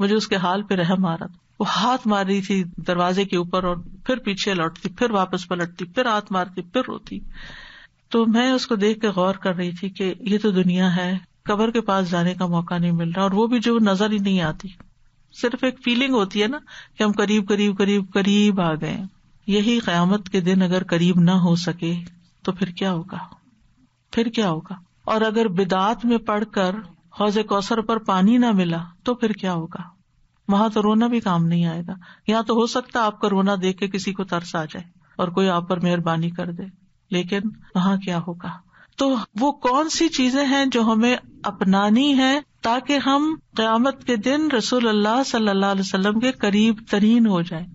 मुझे उसके हाल पे रहम आ रहा था वो हाथ मार रही थी दरवाजे के ऊपर और फिर पीछे लौटती फिर वापस पलटती फिर हाथ मारती फिर रोती तो मैं उसको देख के गौर कर रही थी कि ये तो दुनिया है कबर के पास जाने का मौका नहीं मिल रहा और वो भी जो नजर ही नहीं आती सिर्फ एक फीलिंग होती है ना कि हम करीब करीब करीब करीब आ गए यही क्यामत के दिन अगर करीब ना हो सके तो फिर क्या होगा फिर क्या होगा और अगर बिदात में पढ़कर हौज कौसर पर पानी ना मिला तो फिर क्या होगा वहां तो रोना भी काम नहीं आएगा यहाँ तो हो सकता आपका रोना देख के किसी को तरस आ जाए और कोई आप पर मेहरबानी कर दे लेकिन वहाँ क्या होगा तो वो कौन सी चीजें हैं जो हमें अपनानी है ताकि हम क्यामत के दिन रसूल अल्लाह सल्लल्लाहु अलैहि के करीब तरीन हो जाए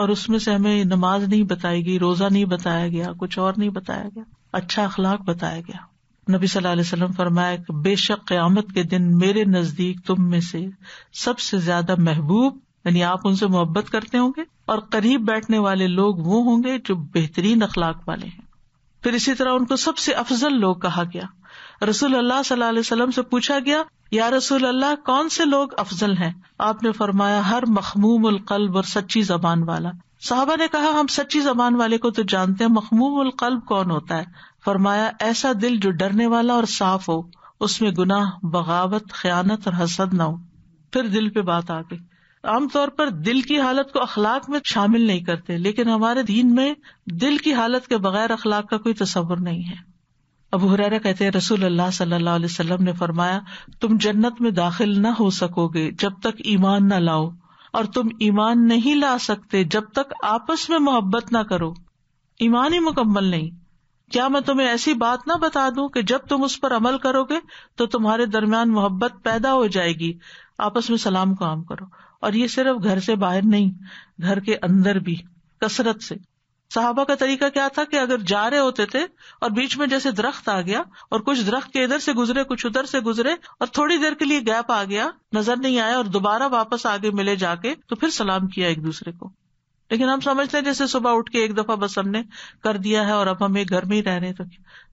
और उसमें से हमें नमाज नहीं बताएगी रोजा नहीं बताया गया कुछ और नहीं बताया गया अच्छा अखलाक बताया गया नबी सल अलैहि वसल्लम बेशक क्यामत के दिन मेरे नजदीक तुम में से सबसे ज्यादा महबूब यानी आप उनसे मोहब्बत करते होंगे और करीब बैठने वाले लोग वो होंगे जो बेहतरीन अखलाक वाले हैं फिर इसी तरह उनको सबसे अफजल लोग कहा गया रसूल अल्लाह सल्लाम से पूछा गया या रसूल अल्लाह कौन से लोग अफजल हैं आपने फरमाया हर मखमूम उलकल्ब और सच्ची जबान वाला साहबा ने कहा हम सच्ची जबान वाले को तो जानते हैं मखमूम उलकल्ब कौन होता है फरमाया ऐसा दिल जो डरने वाला और साफ हो उसमें गुनाह बगावत खयानत और हसद न हो फिर दिल पे बात आ गई आमतौर पर दिल की हालत को अखलाक में शामिल नहीं करते लेकिन हमारे दीन में दिल की हालत के बगैर अखलाक का कोई तस्वर नहीं है अब हुरैरा कहते हैं रसूल अल्लाह सल्लल्लाहु अलैहि वसल्लम ने फरमाया तुम जन्नत में दाखिल न हो सकोगे जब तक ईमान न लाओ और तुम ईमान नहीं ला सकते जब तक आपस में मोहब्बत ना करो ईमान ही मुकम्मल नहीं क्या मैं तुम्हें ऐसी बात ना बता दू कि जब तुम उस पर अमल करोगे तो तुम्हारे दरमियान मोहब्बत पैदा हो जाएगी आपस में सलाम को आम करो और ये सिर्फ घर से बाहर नहीं घर के अंदर भी कसरत से साहबा का तरीका क्या था कि अगर जा रहे होते थे और बीच में जैसे दरख्त आ गया और कुछ दरख्त के इधर से गुजरे कुछ उधर से गुजरे और थोड़ी देर के लिए गैप आ गया नजर नहीं आया और दोबारा वापस आगे मिले जाके तो फिर सलाम किया एक दूसरे को लेकिन हम समझते हैं जैसे सुबह उठ के एक दफा बस हमने कर दिया है और अब हम एक घर में ही रह रहे हैं तो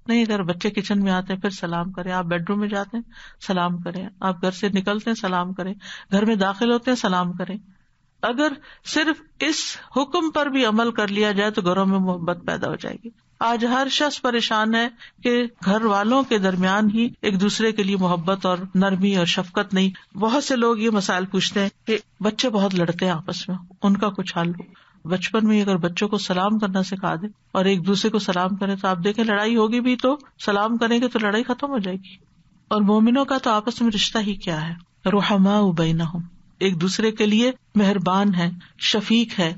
नहीं अगर बच्चे किचन में आते हैं फिर सलाम करें आप बेडरूम में जाते हैं सलाम करें आप घर से निकलते हैं सलाम करें घर में दाखिल होते हैं सलाम करें अगर सिर्फ इस हुक्म पर भी अमल कर लिया जाए तो घरों में मोहब्बत पैदा हो जाएगी आज हर शख्स परेशान है कि घर वालों के दरमियान ही एक दूसरे के लिए मोहब्बत और नरमी और शफकत नहीं बहुत से लोग ये मसाइल पूछते हैं कि बच्चे बहुत लड़ते हैं आपस में उनका कुछ हल हो बचपन में अगर बच्चों को सलाम करना सिखा दे और एक दूसरे को सलाम करे तो आप देखें लड़ाई होगी भी तो सलाम करेंगे तो लड़ाई खत्म हो जाएगी और मोमिनों का तो आपस में रिश्ता ही क्या है रोहमा उबैना एक दूसरे के लिए मेहरबान है शफीक है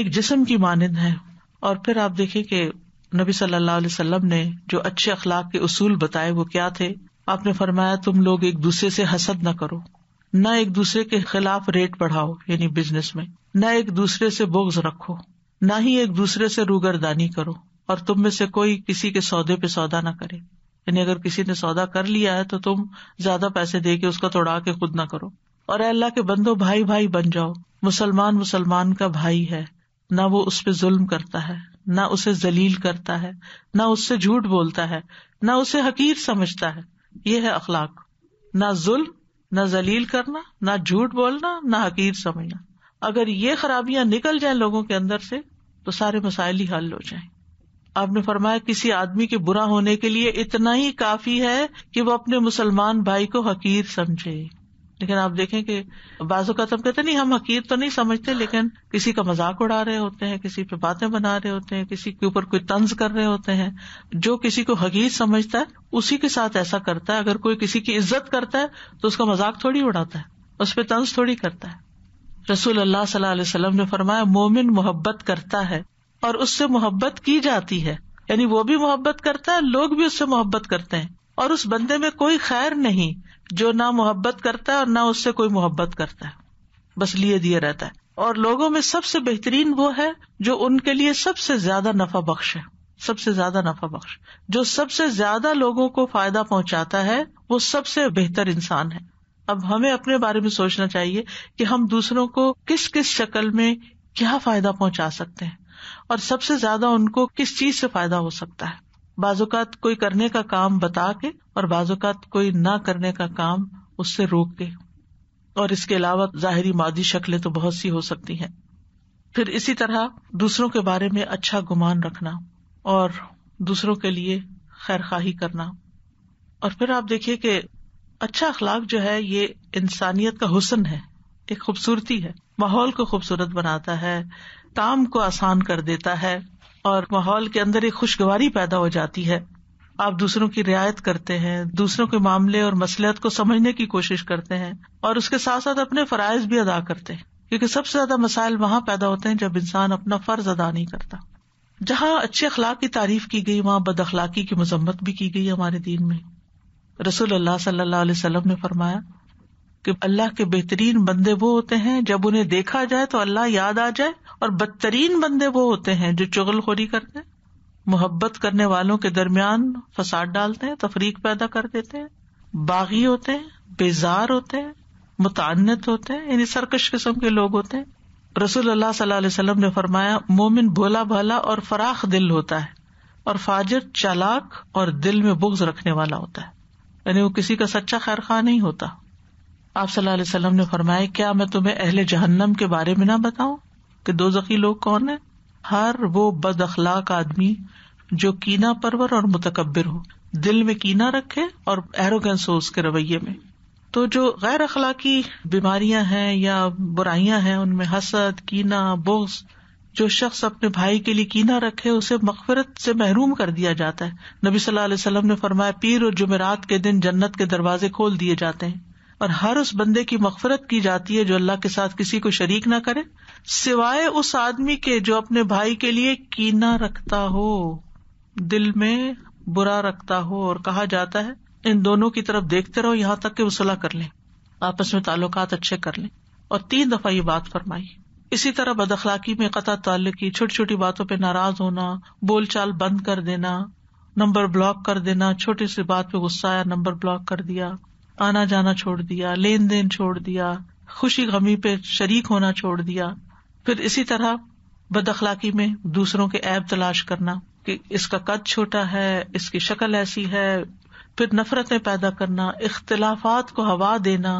एक जिसम की मानद है और फिर आप देखें कि नबी सल्लल्लाहु अलैहि वसल्लम ने जो अच्छे अखलाक के उसूल बताए वो क्या थे आपने फरमाया तुम लोग एक दूसरे से हसद न करो न एक दूसरे के खिलाफ रेट बढ़ाओ यानी बिजनेस में न एक दूसरे से बोग्स रखो न ही एक दूसरे से रूगरदानी करो और तुम में से कोई किसी के सौदे पे सौदा ना करे यानी अगर किसी ने सौदा कर लिया है तो तुम ज्यादा पैसे दे के उसका तोड़ा के खुद ना करो और अल्लाह के बंदो भाई भाई बन जाओ मुसलमान मुसलमान का भाई है ना वो उस पर जुल्म करता है ना उसे जलील करता है ना उससे झूठ बोलता है ना उसे हकीर समझता है ये है अखलाक ना जुल्म ना जलील करना ना झूठ बोलना ना हकीर समझना अगर ये खराबियां निकल जाए लोगों के अंदर से तो सारे मसाइल ही हल हो जाए आपने फरमाया किसी आदमी के बुरा होने के लिए इतना ही काफी है कि वो अपने मुसलमान भाई को हकीर समझे लेकिन आप देखें कि बाजूकात हम कहते नहीं हम हकीर तो नहीं समझते लेकिन किसी का मजाक उड़ा रहे होते हैं किसी पे बातें बना रहे होते हैं किसी के ऊपर कोई तंज कर रहे होते हैं जो किसी को हकीर समझता है उसी के साथ ऐसा करता है अगर कोई किसी की इज्जत करता है तो उसका मजाक थोड़ी उड़ाता है उस पर तंज थोड़ी करता है रसूल अल्लाह सल्लाम ने फरमाया मोमिन मोहब्बत करता है और उससे मोहब्बत की जाती है यानी वो भी मोहब्बत करता है लोग भी उससे मोहब्बत करते हैं और उस बंदे में कोई खैर नहीं जो ना मोहब्बत करता है और ना उससे कोई मोहब्बत करता है बस लिए दिए रहता है और लोगों में सबसे बेहतरीन वो है जो उनके लिए सबसे ज्यादा नफा बख्श है सबसे ज्यादा नफा बख्श जो सबसे ज्यादा लोगों को फायदा पहुंचाता है वो सबसे बेहतर इंसान है अब हमें अपने बारे में सोचना चाहिए कि हम दूसरों को किस किस शक्ल में क्या फायदा पहुंचा सकते हैं और सबसे ज्यादा उनको किस चीज से फायदा हो सकता है बाजुकात कोई करने का काम बता के और बाजुकात कोई ना करने का काम उससे रोक के और इसके अलावा जाहरी मादी शक्लें तो बहुत सी हो सकती हैं फिर इसी तरह दूसरों के बारे में अच्छा गुमान रखना और दूसरों के लिए खैर खाही करना और फिर आप देखिए कि अच्छा अखलाक जो है ये इंसानियत का हुसन है एक खूबसूरती है माहौल को खूबसूरत बनाता है काम को आसान कर देता है और माहौल के अंदर एक खुशगवारी पैदा हो जाती है आप दूसरों की रियायत करते हैं दूसरों के मामले और मसलहत को समझने की कोशिश करते हैं और उसके साथ साथ अपने फरज भी अदा करते हैं क्योंकि सबसे ज्यादा मसाइल वहां पैदा होते हैं जब इंसान अपना फर्ज अदा नहीं करता जहां अच्छे अखलाक की तारीफ की गई वहां बद अखलाकी की मजम्मत भी की गई हमारे दिन में रसूल अल्लाह ने फरमाया कि अल्लाह के बेहतरीन बंदे वो होते हैं जब उन्हें देखा जाए तो अल्लाह याद आ जाए और बदतरीन बंदे वो होते हैं जो चुगलखोरी करते हैं मोहब्बत करने वालों के दरमियान फसाद डालते हैं तफरीक पैदा कर देते हैं बागी होते हैं बेजार होते हैं मुतानत होते हैं यानी सरकश किस्म के लोग होते हैं रसूल अल्लाह सल्लल्लाहु अलैहि वसल्लम ने फरमाया मोमिन भोला भाला और फराख दिल होता है और फाजिर चालाक और दिल में बुग्ज रखने वाला होता है यानी वो किसी का सच्चा खैर खा नहीं होता आप सल्लाम ने फरमाया क्या मैं तुम्हे अहले जहन्नम के बारे में न बताऊं की दो जखी लोग कौन है हर वो बद अखलाक आदमी जो कीना परवर और मुतकबर हो दिल में कीना रखे और एरोगेंस हो उसके रवैये में तो जो गैर अखलाकी बीमारियां हैं या बुराइयां हैं उनमें हसद कीना बोस जो शख्स अपने भाई के लिए कीना रखे उसे मकफरत से महरूम कर दिया जाता है नबी सल्लल्लाहु अलैहि ने फरमाया पीर और जुमेरात के दिन जन्नत के दरवाजे खोल दिए जाते हैं और हर उस बंदे की मफफरत की जाती है जो अल्लाह के साथ किसी को शरीक ना करे सिवाय उस आदमी के जो अपने भाई के लिए कीना रखता हो दिल में बुरा रखता हो और कहा जाता है इन दोनों की तरफ देखते रहो यहाँ तक के वो सुलह कर लें आपस में ताल्लुक अच्छे कर लें और तीन दफा ये बात फरमाई इसी तरह बदखलाकी में कता ताल्लुक की छोटी छोटी बातों पर नाराज होना बोल चाल बंद कर देना नंबर ब्लॉक कर देना छोटी सी बात पे गुस्सा आया नंबर ब्लॉक कर दिया आना जाना छोड़ दिया लेन देन छोड़ दिया खुशी गमी पे शरीक होना छोड़ दिया फिर इसी तरह बदअखलाकी में दूसरों के ऐब तलाश करना कि इसका कद छोटा है इसकी शक्ल ऐसी है फिर नफरतें पैदा करना इख्तलाफात को हवा देना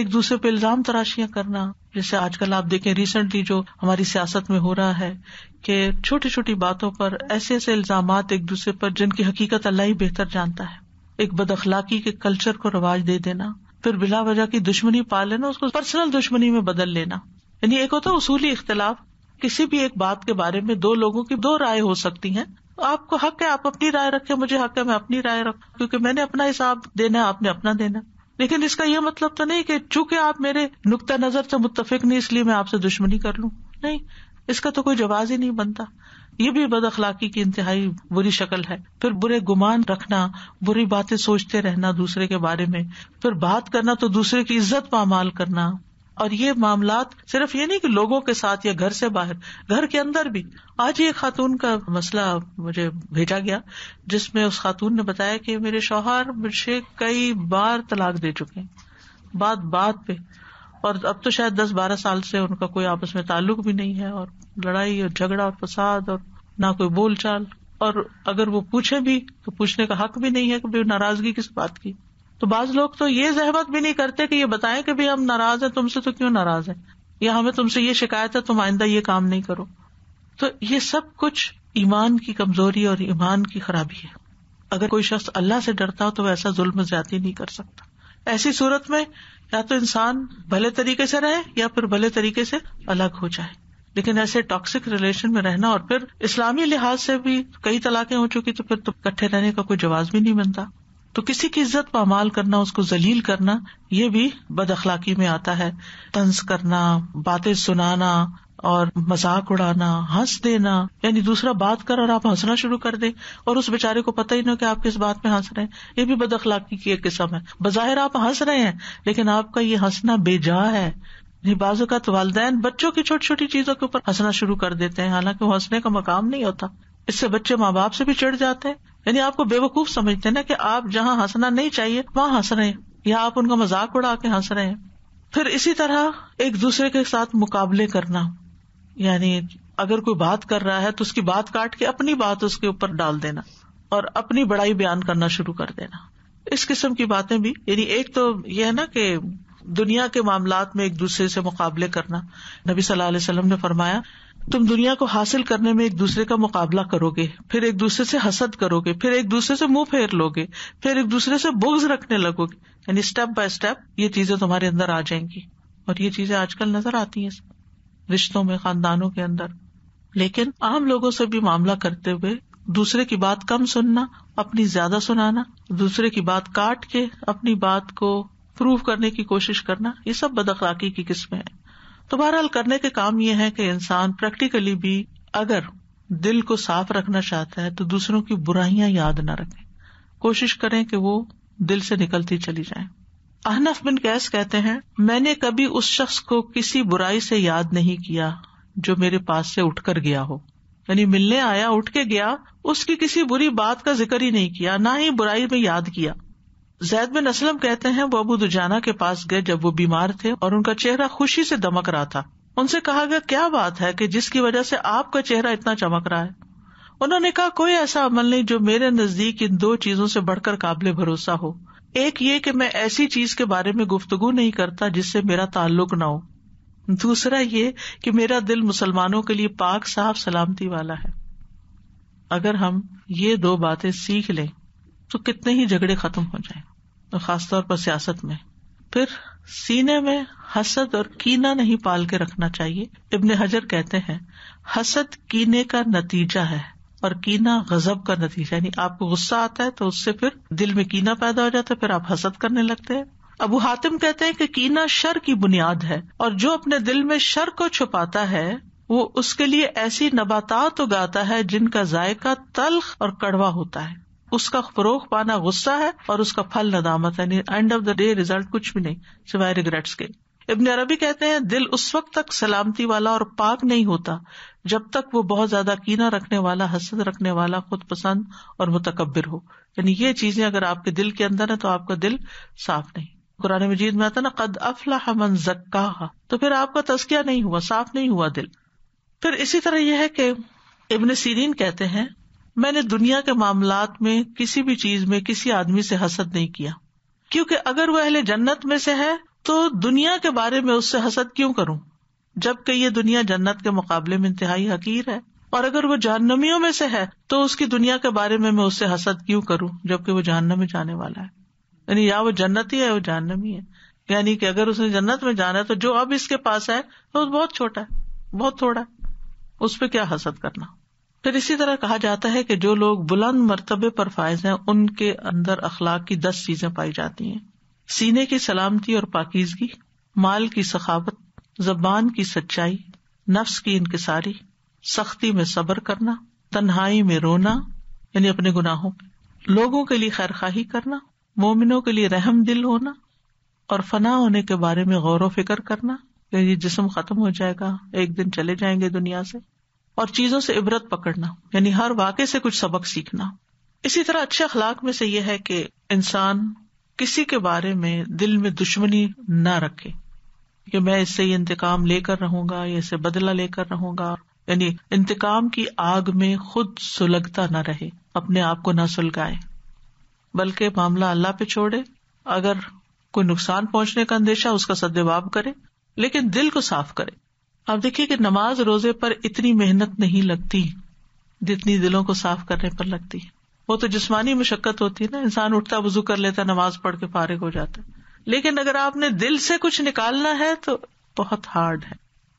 एक दूसरे पर इल्जाम तराशियां करना जैसे आजकल आप देखें रिसेंटली जो हमारी सियासत में हो रहा है कि छोटी छोटी बातों पर ऐसे ऐसे इल्जाम एक दूसरे पर जिनकी हकीकत अल्लाह ही बेहतर जानता है एक बद अखलाकी के कल्चर को रवाज दे देना फिर बिला वजह की दुश्मनी पाल लेना उसको पर्सनल दुश्मनी में बदल लेना यानी एक होता उसूली इख्तलाफ किसी भी एक बात के बारे में दो लोगों की दो राय हो सकती हैं आपको हक है आप अपनी राय रखें मुझे हक है मैं अपनी राय रख क्योंकि मैंने अपना हिसाब देना है आपने अपना देना लेकिन इसका यह मतलब तो नहीं कि चूंकि आप मेरे नुकता नजर से मुतफिक नहीं इसलिए मैं आपसे दुश्मनी कर लू नहीं इसका तो कोई जवाब ही नहीं बनता ये भी बद अखलाकी की इंतहाई बुरी शक्ल है फिर बुरे गुमान रखना बुरी बातें सोचते रहना दूसरे के बारे में फिर बात करना तो दूसरे की इज्जत पामाल करना और ये मामला सिर्फ ये नहीं कि लोगों के साथ या घर से बाहर घर के अंदर भी आज एक खातून का मसला मुझे भेजा गया जिसमें उस खातून ने बताया कि मेरे शोहर मुझे कई बार तलाक दे चुके हैं बात बात पे और अब तो शायद दस बारह साल से उनका कोई आपस में ताल्लुक भी नहीं है और लड़ाई और झगड़ा और फसाद और ना कोई बोल चाल और अगर वो पूछे भी तो पूछने का हक भी नहीं है कि नाराजगी किस बात की तो बाज लोग तो ये जहमत भी नहीं करते कि ये बताएं कि भाई हम नाराज हैं तुमसे तो क्यों नाराज हैं या हमें तुमसे ये शिकायत है तुम आइंदा ये काम नहीं करो तो ये सब कुछ ईमान की कमजोरी और ईमान की खराबी है अगर कोई शख्स अल्लाह से डरता हो तो वह ऐसा जुल्म ज्यादा नहीं कर सकता ऐसी सूरत में या तो इंसान भले तरीके से रहे या फिर भले तरीके से अलग हो जाए लेकिन ऐसे टॉक्सिक रिलेशन में रहना और फिर इस्लामी लिहाज से भी कई तलाकें हो चुकी तो फिर तो इकट्ठे रहने का कोई जवाब भी नहीं बनता तो किसी की इज्जत पामाल करना उसको जलील करना ये भी बदखलाकी में आता है तंज करना बातें सुनाना और मजाक उड़ाना हंस देना यानी दूसरा बात कर और आप हंसना शुरू कर दे और उस बेचारे को पता ही ना कि आप किस बात में हंस रहे हैं ये भी बदअखलाकी की एक किस्म है बाहिर आप हंस रहे हैं लेकिन आपका ये हंसना बेजा है बाजू का तो वालदे बच्चों की छोटी छोटी चीजों के ऊपर हंसना शुरू कर देते हैं हालांकि वो हंसने का मकाम नहीं होता इससे बच्चे माँ बाप से भी चिड़ जाते हैं यानी आपको बेवकूफ समझते हैं ना कि आप जहाँ हंसना नहीं चाहिए वहाँ हंस रहे हैं या आप उनका मजाक उड़ा के हंस रहे हैं फिर इसी तरह एक दूसरे के साथ मुकाबले करना यानी अगर कोई बात कर रहा है तो उसकी बात काट के अपनी बात उसके ऊपर डाल देना और अपनी बड़ाई बयान करना शुरू कर देना इस किस्म की बातें भी यानी एक तो यह है ना कि दुनिया के मामला में एक दूसरे से मुकाबले करना नबी सल्लल्लाहु अलैहि वसल्लम ने फरमाया तुम दुनिया को हासिल करने में एक दूसरे का मुकाबला करोगे फिर एक दूसरे से हसद करोगे फिर एक दूसरे से मुंह फेर लोगे फिर एक दूसरे से बुग्ज रखने लगोगे यानी स्टेप बाय स्टेप ये चीजें तुम्हारे अंदर आ जाएंगी और ये चीजें आजकल नजर आती हैं रिश्तों में खानदानों के अंदर लेकिन आम लोगों से भी मामला करते हुए दूसरे की बात कम सुनना अपनी ज्यादा सुनाना दूसरे की बात काट के अपनी बात को प्रूव करने की कोशिश करना ये सब बदअखलाकी की किस्में है तो बहरहाल करने के काम ये है कि इंसान प्रैक्टिकली भी अगर दिल को साफ रखना चाहता है तो दूसरों की बुराइयां याद न रखें कोशिश करें कि वो दिल से निकलती चली जाए अहनफ बिन कैस कहते हैं मैंने कभी उस शख्स को किसी बुराई से याद नहीं किया जो मेरे पास से उठ कर गया हो यानी मिलने आया उठ के गया उसकी किसी बुरी बात का जिक्र ही नहीं किया ना ही बुराई में याद किया जैद बिन असलम कहते हैं वो अबू दुजाना के पास गए जब वो बीमार थे और उनका चेहरा खुशी से दमक रहा था उनसे कहा गया क्या बात है कि जिसकी वजह से आपका चेहरा इतना चमक रहा है उन्होंने कहा कोई ऐसा अमल नहीं जो मेरे नजदीक इन दो चीजों से बढ़कर काबिल भरोसा हो एक ये कि मैं ऐसी चीज के बारे में गुफ्तगु नहीं करता जिससे मेरा ताल्लुक ना हो दूसरा ये कि मेरा दिल मुसलमानों के लिए पाक साफ सलामती वाला है अगर हम ये दो बातें सीख लें तो कितने ही झगड़े खत्म हो जाए और खासतौर पर सियासत में फिर सीने में हसद और कीना नहीं पाल के रखना चाहिए इब्ने हजर कहते हैं हसद कीने का नतीजा है और कीना गजब का नतीजा यानी आपको गुस्सा आता है तो उससे फिर दिल में कीना पैदा हो जाता है फिर आप हसद करने लगते हैं अबू हातिम कहते हैं कि कीना शर की बुनियाद है और जो अपने दिल में शर को छुपाता है वो उसके लिए ऐसी नबातात उगाता है जिनका जायका तल्ख और कड़वा होता है उसका फरोख पाना गुस्सा है और उसका फल नदामत है end of the day result कुछ भी नहीं सिवाय रिग्रेट्स के इब्न अरबी कहते हैं दिल उस वक्त तक सलामती वाला और पाक नहीं होता जब तक वो बहुत ज्यादा कीना रखने वाला हसद रखने वाला खुद पसंद और मुतकबिर हो यानी ये चीजें अगर आपके दिल के अंदर है तो आपका दिल साफ नहीं कुरान मजीद में आता ना कद अफला मन जक्का तो फिर आपका तस्किया नहीं हुआ साफ नहीं हुआ दिल फिर इसी तरह यह है कि इबन सीरीन कहते हैं मैंने दुनिया के मामला में किसी भी चीज में किसी आदमी से हसद नहीं किया क्योंकि अगर वह अहले जन्नत में से है तो दुनिया के बारे में उससे हसद क्यों करूं जबकि ये दुनिया जन्नत के मुकाबले में इंतहाई हकीर है और अगर वो जहनमियों में से है तो उसकी दुनिया के बारे में मैं उससे हसद क्यूँ करूँ जबकि वो जहन्नम में जाने वाला है यानी या वो जन्नती है वो जहन्नमी है यानी कि अगर उसने जन्नत में जाना है तो जो अब इसके पास है तो बहुत छोटा है बहुत थोड़ा है उस पर क्या हसद करना फिर इसी तरह कहा जाता है कि जो लोग बुलंद मरतबे पर फायज है उनके अंदर अखलाक की दस चीजें पाई जाती है सीने की सलामती और पाकिजगी माल की सखावत जबान की सच्चाई नफ्स की इंकसारी सख्ती में सब्र करना तन्हाई में रोना यानी अपने गुनाहों लोगों के लिए खैर खाही करना मोमिनों के लिए रहम दिल होना और फना होने के बारे में गौर फिक्र करना यानी जिसम खत्म हो जाएगा एक दिन चले जाएंगे दुनिया से और चीजों से इबरत पकड़ना यानी हर वाक्य से कुछ सबक सीखना इसी तरह अच्छे अखलाक में से यह है कि इंसान किसी के बारे में दिल में दुश्मनी न रखे कि मैं इससे ये इंतकाम लेकर रहूंगा या इसे बदला लेकर रहूंगा यानी इंतकाम की आग में खुद सुलगता ना रहे अपने आप को ना सुलगाए बल्कि मामला अल्लाह पे छोड़े अगर कोई नुकसान पहुंचने का अंदेशा उसका सदवाब करे लेकिन दिल को साफ करे आप देखिए कि नमाज रोजे पर इतनी मेहनत नहीं लगती जितनी दिलों को साफ करने पर लगती है वो तो जिस्मानी मुशक्कत होती है ना इंसान उठता वजू कर लेता नमाज पढ़ के फारिग हो जाता है लेकिन अगर आपने दिल से कुछ निकालना है तो बहुत हार्ड है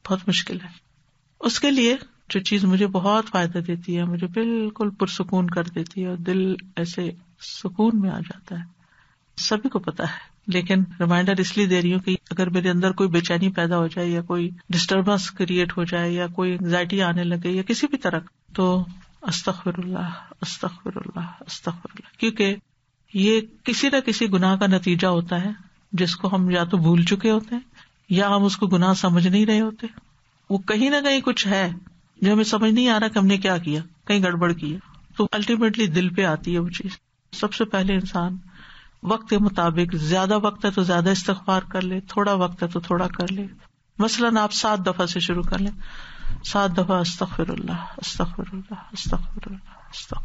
बहुत मुश्किल है उसके लिए जो चीज मुझे बहुत फायदा देती है मुझे बिल्कुल पुरसकून कर देती है और दिल ऐसे सुकून में आ जाता है सभी को पता है लेकिन रिमाइंडर इसलिए दे रही हूँ कि अगर मेरे अंदर कोई बेचैनी पैदा हो जाए या कोई डिस्टर्बेंस क्रिएट हो जाए या कोई एंग्जाइटी आने लगे या किसी भी तरह तो अस्तखफिरुल्लाह अस्तखफिरुल्लाह अस्तखफिरुल्लाह क्योंकि ये किसी न किसी गुनाह का नतीजा होता है जिसको हम या तो भूल चुके होते हैं या हम उसको गुनाह समझ नहीं रहे होते वो कहीं ना कहीं कुछ है जो हमें समझ नहीं आ रहा कि हमने क्या किया कहीं गड़बड़ की तो अल्टीमेटली दिल पे आती है वो चीज सबसे पहले इंसान वक्त के मुताबिक ज्यादा वक्त है तो ज्यादा इस्तफार कर ले थोड़ा वक्त है तो थोड़ा कर ले मसलन आप सात दफा से शुरू कर ले सात दफा अस्तफरल्ला अस्तफरल्ला अस्तफरल्ला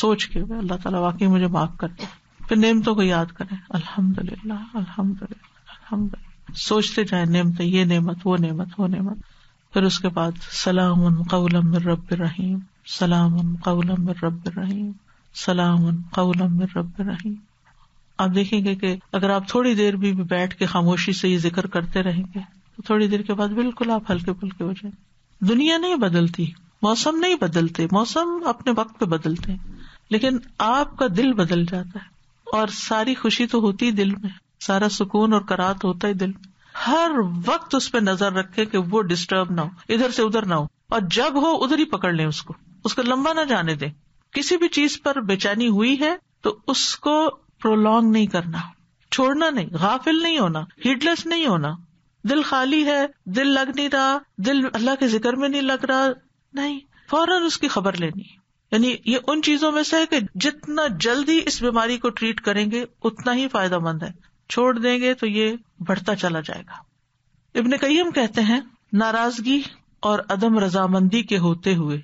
सोच के अल्लाह ताला वाकई मुझे माफ कर दे पे नेमतों को याद करें अल्हम्दुलिल्लाह अल्हम्दुलिल्लाह अल्हम्दुलिल्लाह सोचते जाए नेमत ये नेमत वो नेमत वो नेमत फिर उसके बाद सलाम कौलम रब रहीम सलाम कौलम रब रहीम सलाम कौलम रब रहीम आप देखेंगे कि अगर आप थोड़ी देर भी बैठ के खामोशी से ये जिक्र करते रहेंगे तो थोड़ी देर के बाद बिल्कुल आप हल्के फुल्के हो जाए दुनिया नहीं बदलती मौसम नहीं बदलते मौसम अपने वक्त पे बदलते हैं लेकिन आपका दिल बदल जाता है और सारी खुशी तो होती ही दिल में सारा सुकून और करात होता ही दिल में हर वक्त उस पर नजर रखे कि वो डिस्टर्ब ना हो इधर से उधर ना हो और जब हो उधर ही पकड़ ले उसको उसको लंबा ना जाने दे किसी भी चीज पर बेचैनी हुई है तो उसको प्रोलॉन्ग नहीं करना छोड़ना नहीं गाफिल नहीं होना हीडलेस नहीं होना दिल खाली है दिल लग नहीं रहा दिल अल्लाह के जिक्र में नहीं लग रहा नहीं फौरन उसकी खबर लेनी यानी ये उन चीजों में से है कि जितना जल्दी इस बीमारी को ट्रीट करेंगे उतना ही फायदेमंद है छोड़ देंगे तो ये बढ़ता चला जाएगा इबन कईम कहते हैं नाराजगी और अदम रजामंदी के होते हुए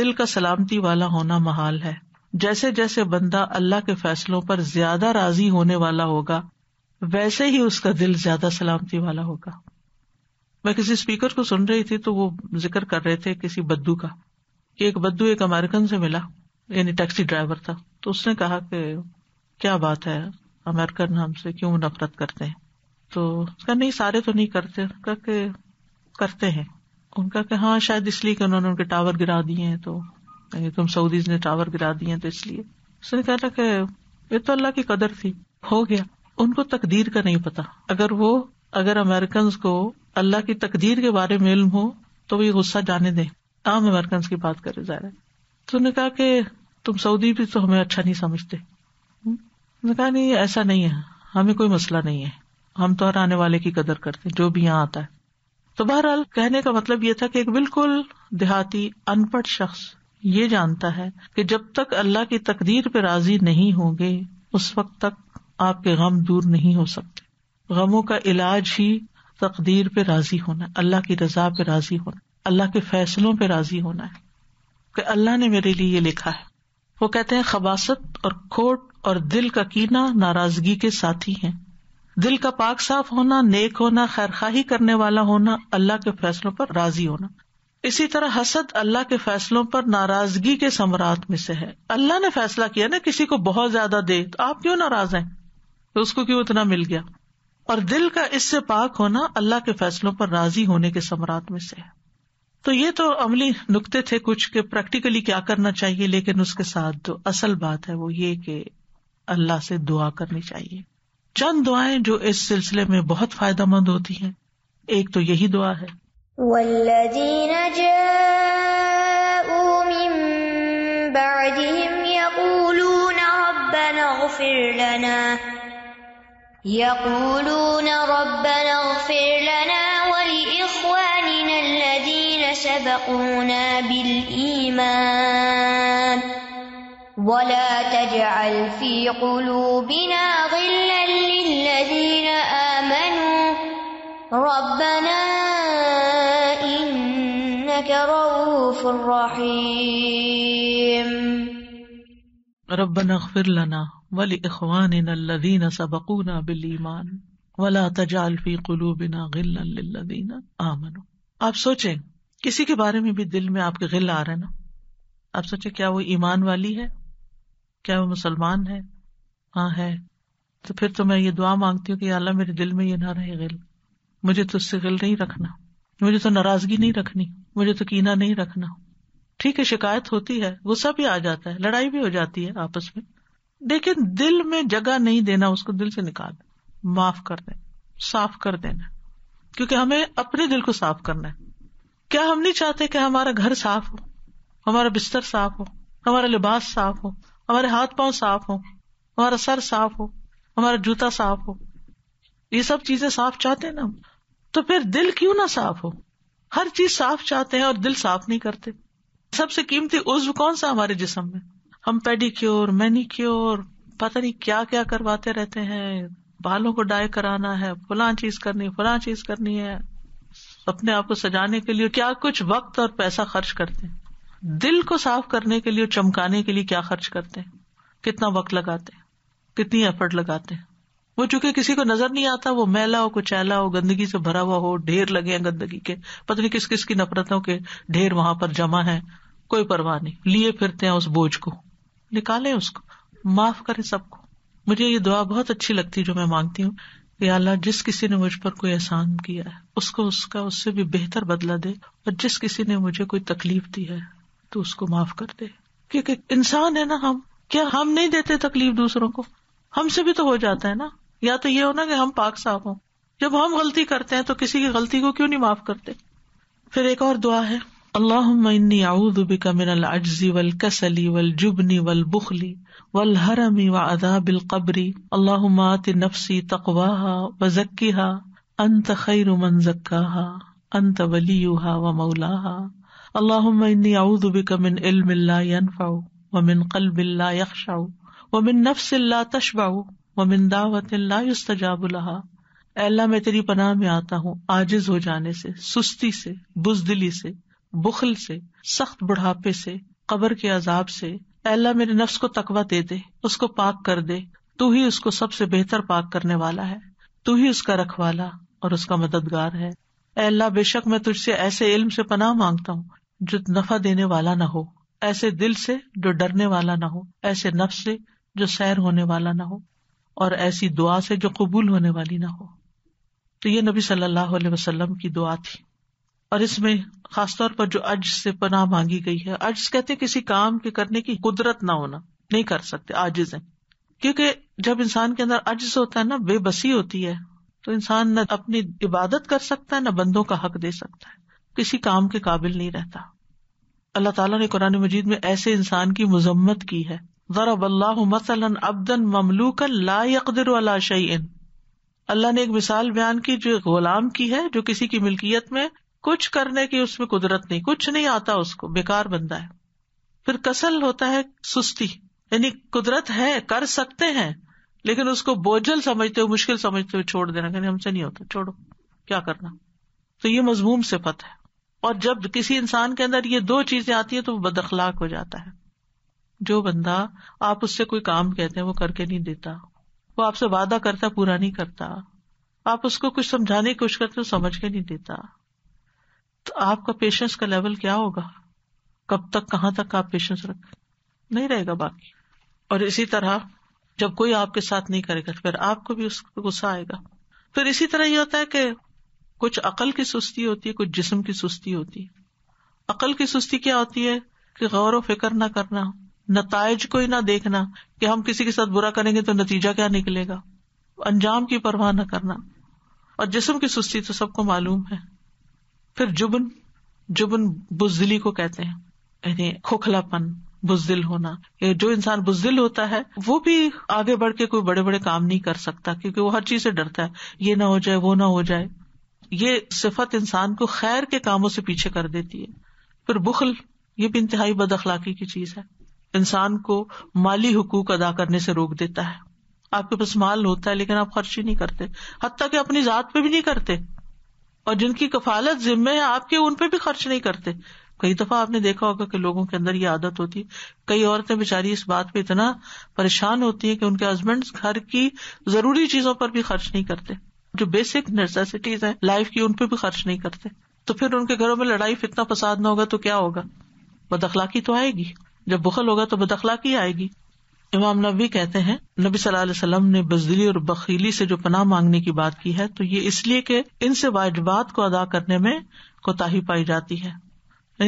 दिल का सलामती वाला होना महाल है जैसे जैसे बंदा अल्लाह के फैसलों पर ज्यादा राजी होने वाला होगा वैसे ही उसका दिल ज्यादा सलामती वाला होगा मैं किसी स्पीकर को सुन रही थी तो वो जिक्र कर रहे थे किसी बद्दू का कि एक बद्दू एक अमेरिकन से मिला यानी टैक्सी ड्राइवर था तो उसने कहा कि क्या बात है अमेरिकन हमसे क्यों नफरत करते हैं तो उसका नहीं सारे तो नहीं करते उनका के करते हैं उनका कि हाँ शायद इसलिए कि उन्होंने उनके टावर गिरा दिए हैं तो तुम सऊदीज ने टावर गिरा दिए तो इसलिए उसने कहा था कि ये तो अल्लाह की कदर थी हो गया उनको तकदीर का नहीं पता अगर वो अगर अमेरिकन को अल्लाह की तकदीर के बारे में इल्म हो तो वो गुस्सा जाने दें आम अमेरिकन की बात करे ज़ाहिर है तो उन्होंने कहा कि तुम सऊदी भी तो हमें अच्छा नहीं समझते हम्म? उन्होंने कहा नहीं ऐसा नहीं है हमें कोई मसला नहीं है हम तो हर आने वाले की कदर करते जो भी यहाँ आता है तो बहरहाल कहने का मतलब ये था कि एक बिल्कुल देहाती अनपढ़ शख्स ये जानता है कि जब तक अल्लाह की तकदीर पे राजी नहीं होंगे उस वक्त तक आपके गम दूर नहीं हो सकते गमों का इलाज ही तकदीर पे राजी होना अल्लाह की रजा पे राजी होना अल्लाह के फैसलों पर राजी होना है कि अल्लाह ने मेरे लिए ये लिखा है वो कहते हैं खबासत और खोट और दिल का कीना नाराजगी के साथ ही है दिल का पाक साफ होना नेक होना खैर खाही करने वाला होना अल्लाह के फैसलों पर राजी होना इसी तरह हसद अल्लाह के फैसलों पर नाराजगी के समरात में से है अल्लाह ने फैसला किया ना किसी को बहुत ज्यादा दे तो आप क्यों नाराज है तो उसको क्यों उतना मिल गया और दिल का इससे पाक होना अल्लाह के फैसलों पर राजी होने के समरात में से है तो ये तो अमली नुकते थे कुछ के प्रैक्टिकली क्या करना चाहिए लेकिन उसके साथ जो असल बात है वो ये कि अल्लाह से दुआ करनी चाहिए चंद दुआएं जो इस सिलसिले में बहुत फायदा मंद होती हैं एक तो यही दुआ है يقولون ولا تجعل في قلوبنا غلا للذين آمنوا ربنا إنك رؤوف رحيم ربنا اغفر لنا ولإخواننا الذين سبقونا بالإيمان ولا تجعل في قلوبنا غلا للذين آمنوا आप सोचें किसी के बारे में भी दिल में आपके गिल आ रहे ना आप सोचे क्या वो ईमान वाली है क्या वो मुसलमान है हाँ है तो फिर तो मैं ये दुआ मांगती हूँ कि अल्लाह मेरे दिल में ये ना रहे गिल मुझे तो उससे गिल नहीं रखना मुझे तो नाराजगी नहीं रखनी मुझे तो कीना नहीं रखना ठीक है शिकायत होती है गुस्सा भी आ जाता है लड़ाई भी हो जाती है आपस में लेकिन दिल में जगह नहीं देना उसको दिल से निकाल माफ कर देना साफ कर देना क्योंकि हमें अपने दिल को साफ करना है क्या हम नहीं चाहते कि हमारा घर साफ हो हमारा बिस्तर साफ हो हमारा लिबास साफ हो हमारे हाथ पांव साफ हो हमारा सर साफ हो हमारा जूता साफ हो ये सब चीजें साफ चाहते हैं ना हम तो फिर दिल क्यों ना साफ हो हर चीज साफ चाहते हैं और दिल साफ नहीं करते सबसे कीमती उज्व कौन सा हमारे जिसम में हम पेडिक्योर मैनिक्योर पता नहीं क्या क्या करवाते रहते हैं बालों को डाई कराना है फुला चीज करनी फलां चीज करनी है अपने आप को सजाने के लिए क्या कुछ वक्त और पैसा खर्च करते हैं दिल को साफ करने के लिए चमकाने के लिए क्या खर्च करते हैं कितना वक्त लगाते हैं कितनी एफर्ट लगाते हैं वो चूंकि किसी को नजर नहीं आता वो मैला हो कुचैला हो गंदगी से भरा हुआ हो ढेर लगे हैं गंदगी के पता नहीं किस किस की नफरतों के ढेर वहां पर जमा है कोई परवाह नहीं लिए फिरते हैं उस बोझ को निकाले उसको माफ करें सबको मुझे ये दुआ बहुत अच्छी लगती है जो मैं मांगती हूँ कि अल्लाह जिस किसी ने मुझ पर कोई एहसान किया है उसको उसका उससे भी बेहतर बदला दे और जिस किसी ने मुझे कोई तकलीफ दी है तो उसको माफ कर दे क्योंकि इंसान है ना हम क्या हम नहीं देते तकलीफ दूसरों को हमसे भी तो हो जाता है ना या तो ये हो ना कि हम पाक साफ हों जब हम गलती करते हैं तो किसी की गलती को क्यों नहीं माफ करते फिर एक और दुआ है अल्लाह का मिनल अजी वल कसली वल जुबनी वल बुखली वल हरमी व अदाबिल कबरी अल्लाह मात नफसी तकवाहा व जक्कीहा अंत खैर मन जक्काहा अंत वलीहा व मौलाहा अल्लाहुम्मा इन्नी अऊजु बिका मिन इल्म ला यनफाउ व मिन कल्ब ला यखशाउ व मिन नफ्स ला तशबाउ व मिन दावत ला युस्तजाबु लहा अल्लाह मैं तेरी पनाह में आता हूँ आजिज हो जाने से सुस्ती से बुजदिली से बुखल से सख्त बुढ़ापे से कब्र के अजाब से अल्लाह मेरे नफ्स को तकवा दे दे उसको पाक कर दे तू ही उसको सबसे बेहतर पाक करने वाला है तू ही उसका रखवाला और उसका मददगार है अल्लाह बेशक मैं तुझसे ऐसे इल्म से पनाह मांगता हूँ जो नफा देने वाला ना हो ऐसे दिल से जो डरने वाला ना हो ऐसे नफ से जो सैर होने वाला ना हो और ऐसी दुआ से जो कबूल होने वाली ना हो तो ये नबी सल्लल्लाहु अलैहि वसल्लम की दुआ थी और इसमें खासतौर पर जो अज से पनाह मांगी गई है अज कहते किसी काम के करने की कुदरत ना होना नहीं कर सकते आजिज है क्योंकि जब इंसान के अंदर अज्ज होता है ना बेबसी होती है तो इंसान न अपनी इबादत कर सकता है न बंदों का हक दे सकता है किसी काम के काबिल नहीं रहता अल्लाह ताला ने कुरान मजीद में ऐसे इंसान की मजम्मत की है मसलन अब्दन ममलूक ला यकदर वाला शईन अल्लाह ने एक मिसाल बयान की जो गुलाम की है जो किसी की मिल्कियत में कुछ करने की उसमें कुदरत नहीं कुछ नहीं आता उसको बेकार बनता है फिर कसल होता है सुस्ती यानी कुदरत है कर सकते हैं लेकिन उसको बोझल समझते हो मुश्किल समझते हो छोड़ देना कहने हमसे नहीं होता छोड़ो क्या करना तो ये मजमूम से सिफत है और जब किसी इंसान के अंदर ये दो चीजें आती है तो वो बदखलाक हो जाता है जो बंदा आप उससे कोई काम कहते हैं वो करके नहीं देता वो आपसे वादा करता पूरा नहीं करता आप उसको कुछ समझाने की कोशिश करते हो समझ के नहीं देता तो आपका पेशेंस का लेवल क्या होगा कब तक कहाँ तक आप पेशेंस रख नहीं रहेगा बाकी और इसी तरह जब कोई आपके साथ नहीं करेगा तो फिर आपको भी उसको गुस्सा आएगा फिर इसी तरह ये होता है कि कुछ अकल की सुस्ती होती है कुछ जिसम की सुस्ती होती है अकल की सुस्ती क्या होती है कि गौर व फिक्र ना करना नतज को ही ना देखना कि हम किसी के साथ बुरा करेंगे तो नतीजा क्या निकलेगा अंजाम की परवाह ना करना और जिसम की सुस्ती तो सबको मालूम है फिर जुबन जुबन बुजदिली को कहते हैं यानी खोखलापन बुजदिल होना जो इंसान बुजदिल होता है वो भी आगे बढ़ के कोई बड़े बड़े काम नहीं कर सकता क्योंकि वो हर चीज से डरता है ये ना हो जाए वो ना हो जाए ये सिफत इंसान को खैर के कामों से पीछे कर देती है फिर बुखल ये भी इंतहाई बद अखलाकी की चीज है इंसान को माली हकूक अदा करने से रोक देता है आपके पास माल होता है लेकिन आप खर्च ही नहीं करते हती कि अपनी जात पे भी नहीं करते और जिनकी कफालत जिम्मे है आपके उन पे भी खर्च नहीं करते कई दफा आपने देखा होगा कि लोगों के अंदर ये आदत होती है कई औरतें बेचारी इस बात पे इतना परेशान होती है कि उनके हस्बैंड घर की जरूरी चीजों पर भी खर्च नहीं करते जो बेसिक नेसेसिटीज है लाइफ की उनपे भी खर्च नहीं करते तो फिर उनके घरों में लड़ाई फितना फसाद न होगा तो क्या होगा बदखलाकी तो आएगी जब बुखल होगा तो बदखलाकी आएगी इमाम नबी कहते हैं नबी सल्लल्लाहु अलैहि वसल्लम ने बजदिली और बखीली से जो पनाह मांगने की बात की है तो ये इसलिए कि इनसे वाजबात को अदा करने में कोताही पाई जाती है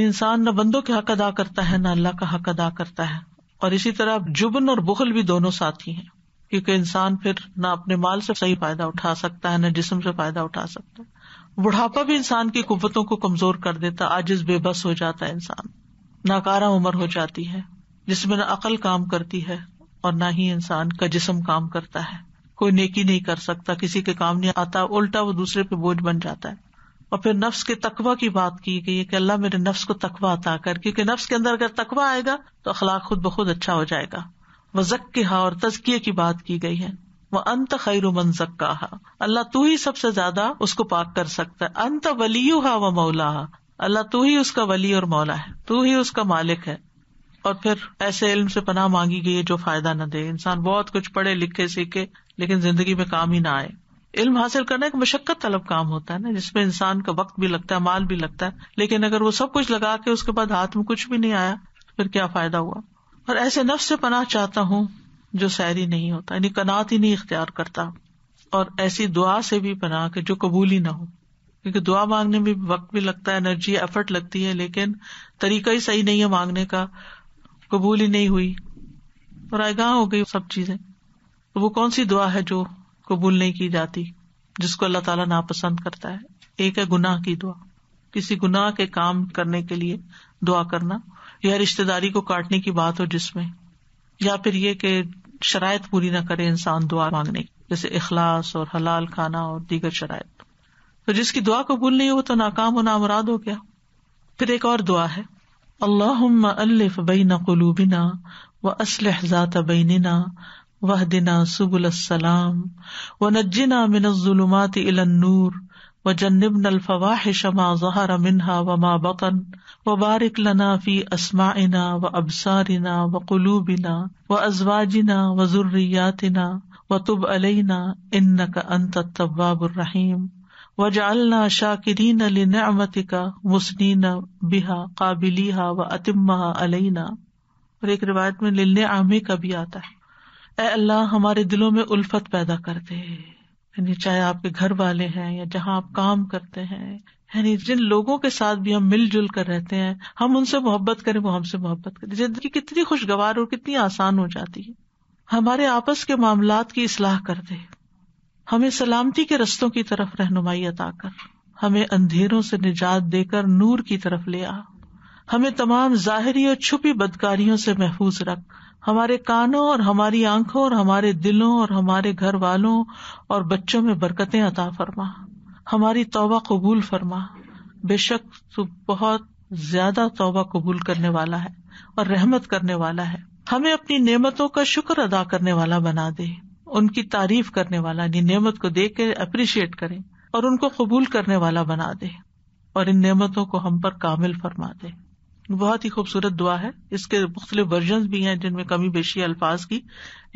इंसान न बंदों के हक अदा करता है न अल्लाह का हक अदा करता है और इसी तरह जुबन और बुखल भी दोनों साथी हैं क्योंकि इंसान फिर ना अपने माल से सही फायदा उठा सकता है न जिसम से फायदा उठा सकता है बुढ़ापा भी इंसान की कुतों को कमजोर कर देता आजिज बेबस हो जाता है इंसान नाकारा उम्र हो जाती है जिसमें ना अकल काम करती है और ना ही इंसान का जिसम काम करता है कोई नेकी नहीं कर सकता किसी के काम नहीं आता उल्टा वो दूसरे पे बोझ बन जाता है और फिर नफ्स के तकवा की बात की गई कि अल्लाह मेरे नफ्स को तकवा अता कर क्योंकि नफ्स के अंदर अगर तकवा आएगा तो अखलाक खुद ब अच्छा हो जाएगा वजक्हा और तजकिये की बात की गई है वह अंत खैर मनजक्का अल्लाह तू ही सबसे ज्यादा उसको पाक कर सकता है अंत वलियु हा व मौला अल्लाह तू ही उसका वली और मौला है तू ही उसका मालिक है और फिर ऐसे इल्म से पनाह मांगी गई है जो फायदा न दे इंसान बहुत कुछ पढ़े लिखे सीखे लेकिन जिंदगी में काम ही ना आए इल्म हासिल करना एक मशक्कत तलब काम होता है ना जिसमें इंसान का वक्त भी लगता है माल भी लगता है लेकिन अगर वो सब कुछ लगा के उसके बाद हाथ में कुछ भी नहीं आया तो फिर क्या फायदा हुआ और ऐसे नफ्स से पनाह चाहता हूँ जो सैरी नहीं होता यानी कनात ही नहीं इख्तियार करता और ऐसी दुआ से भी पनाह के जो कबूल ही ना हो क्योंकि दुआ मांगने में वक्त भी लगता है एनर्जी एफर्ट लगती है लेकिन तरीका ही सही नहीं है मांगने का कबूल ही नहीं हुई और आगाह हो गई सब चीजें तो वो कौन सी दुआ है जो कबूल नहीं की जाती जिसको अल्लाह ताला नापसंद करता है एक है गुनाह की दुआ किसी गुनाह के काम करने के लिए दुआ करना या रिश्तेदारी को काटने की बात हो जिसमें या फिर ये कि शराय पूरी ना करे इंसान दुआ मांगने की जैसे अखलास और हलाल खाना और दीगर शराय तो जिसकी दुआ कबूल नहीं हो तो नाकाम और नामराद हो गया फिर एक और दुआ है अल्लाह अल्फ बिना कलूबिना व असलहजात बिना वह दिना सुबुल व नजिना मिनजुलुमात इलनूर व जन्ब नलफवाहिश शमा जहर मिनहा व मा बकन व बारिक लना फी असमाइना व अबसारिना व कलूबिना व अजवाजिना व जुर्रियातिना व तुब अलैना इन का अंत तब्बाबुररहीम व जालना शाकिरीन लिनअमतिका मुसनीना बिहा काबिलीहा व अतिम्मा अलैना और एक रिवायत में लिल्ने आमे का भी आता है ए अल्लाह हमारे दिलों में उल्फत पैदा करते है यानी चाहे आपके घर वाले हैं या जहाँ आप काम करते हैं यानी जिन लोगों के साथ भी हम मिलजुल कर रहते हैं हम उनसे मोहब्बत करें वो हमसे मोहब्बत करें जिंदगी कितनी खुशगवार और कितनी आसान हो जाती है हमारे आपस के मामला की इसलाह कर दे हमें सलामती के रस्तों की तरफ रहनुमाई अता कर हमें अंधेरों से निजात देकर नूर की तरफ ले आ हमें तमाम जाहरी और छुपी बदकारियों से महफूज रख हमारे कानों और हमारी आंखों और हमारे दिलों और हमारे घर वालों और बच्चों में बरकतें अता फरमा हमारी तोबा कबूल फरमा बेशक तू बहुत ज्यादा तोबा कबूल करने वाला है और रहमत करने वाला है हमें अपनी नेमतों का शुक्र अदा करने वाला बना दे उनकी तारीफ करने वाला यानी नेमत को देख के अप्रिशिएट करे और उनको कबूल करने वाला बना दे और इन नेमतों को हम पर कामिल फरमा दे बहुत ही खूबसूरत दुआ है इसके मुख्तलिफ वर्जन भी हैं जिनमें कमी बेशी अल्फाज की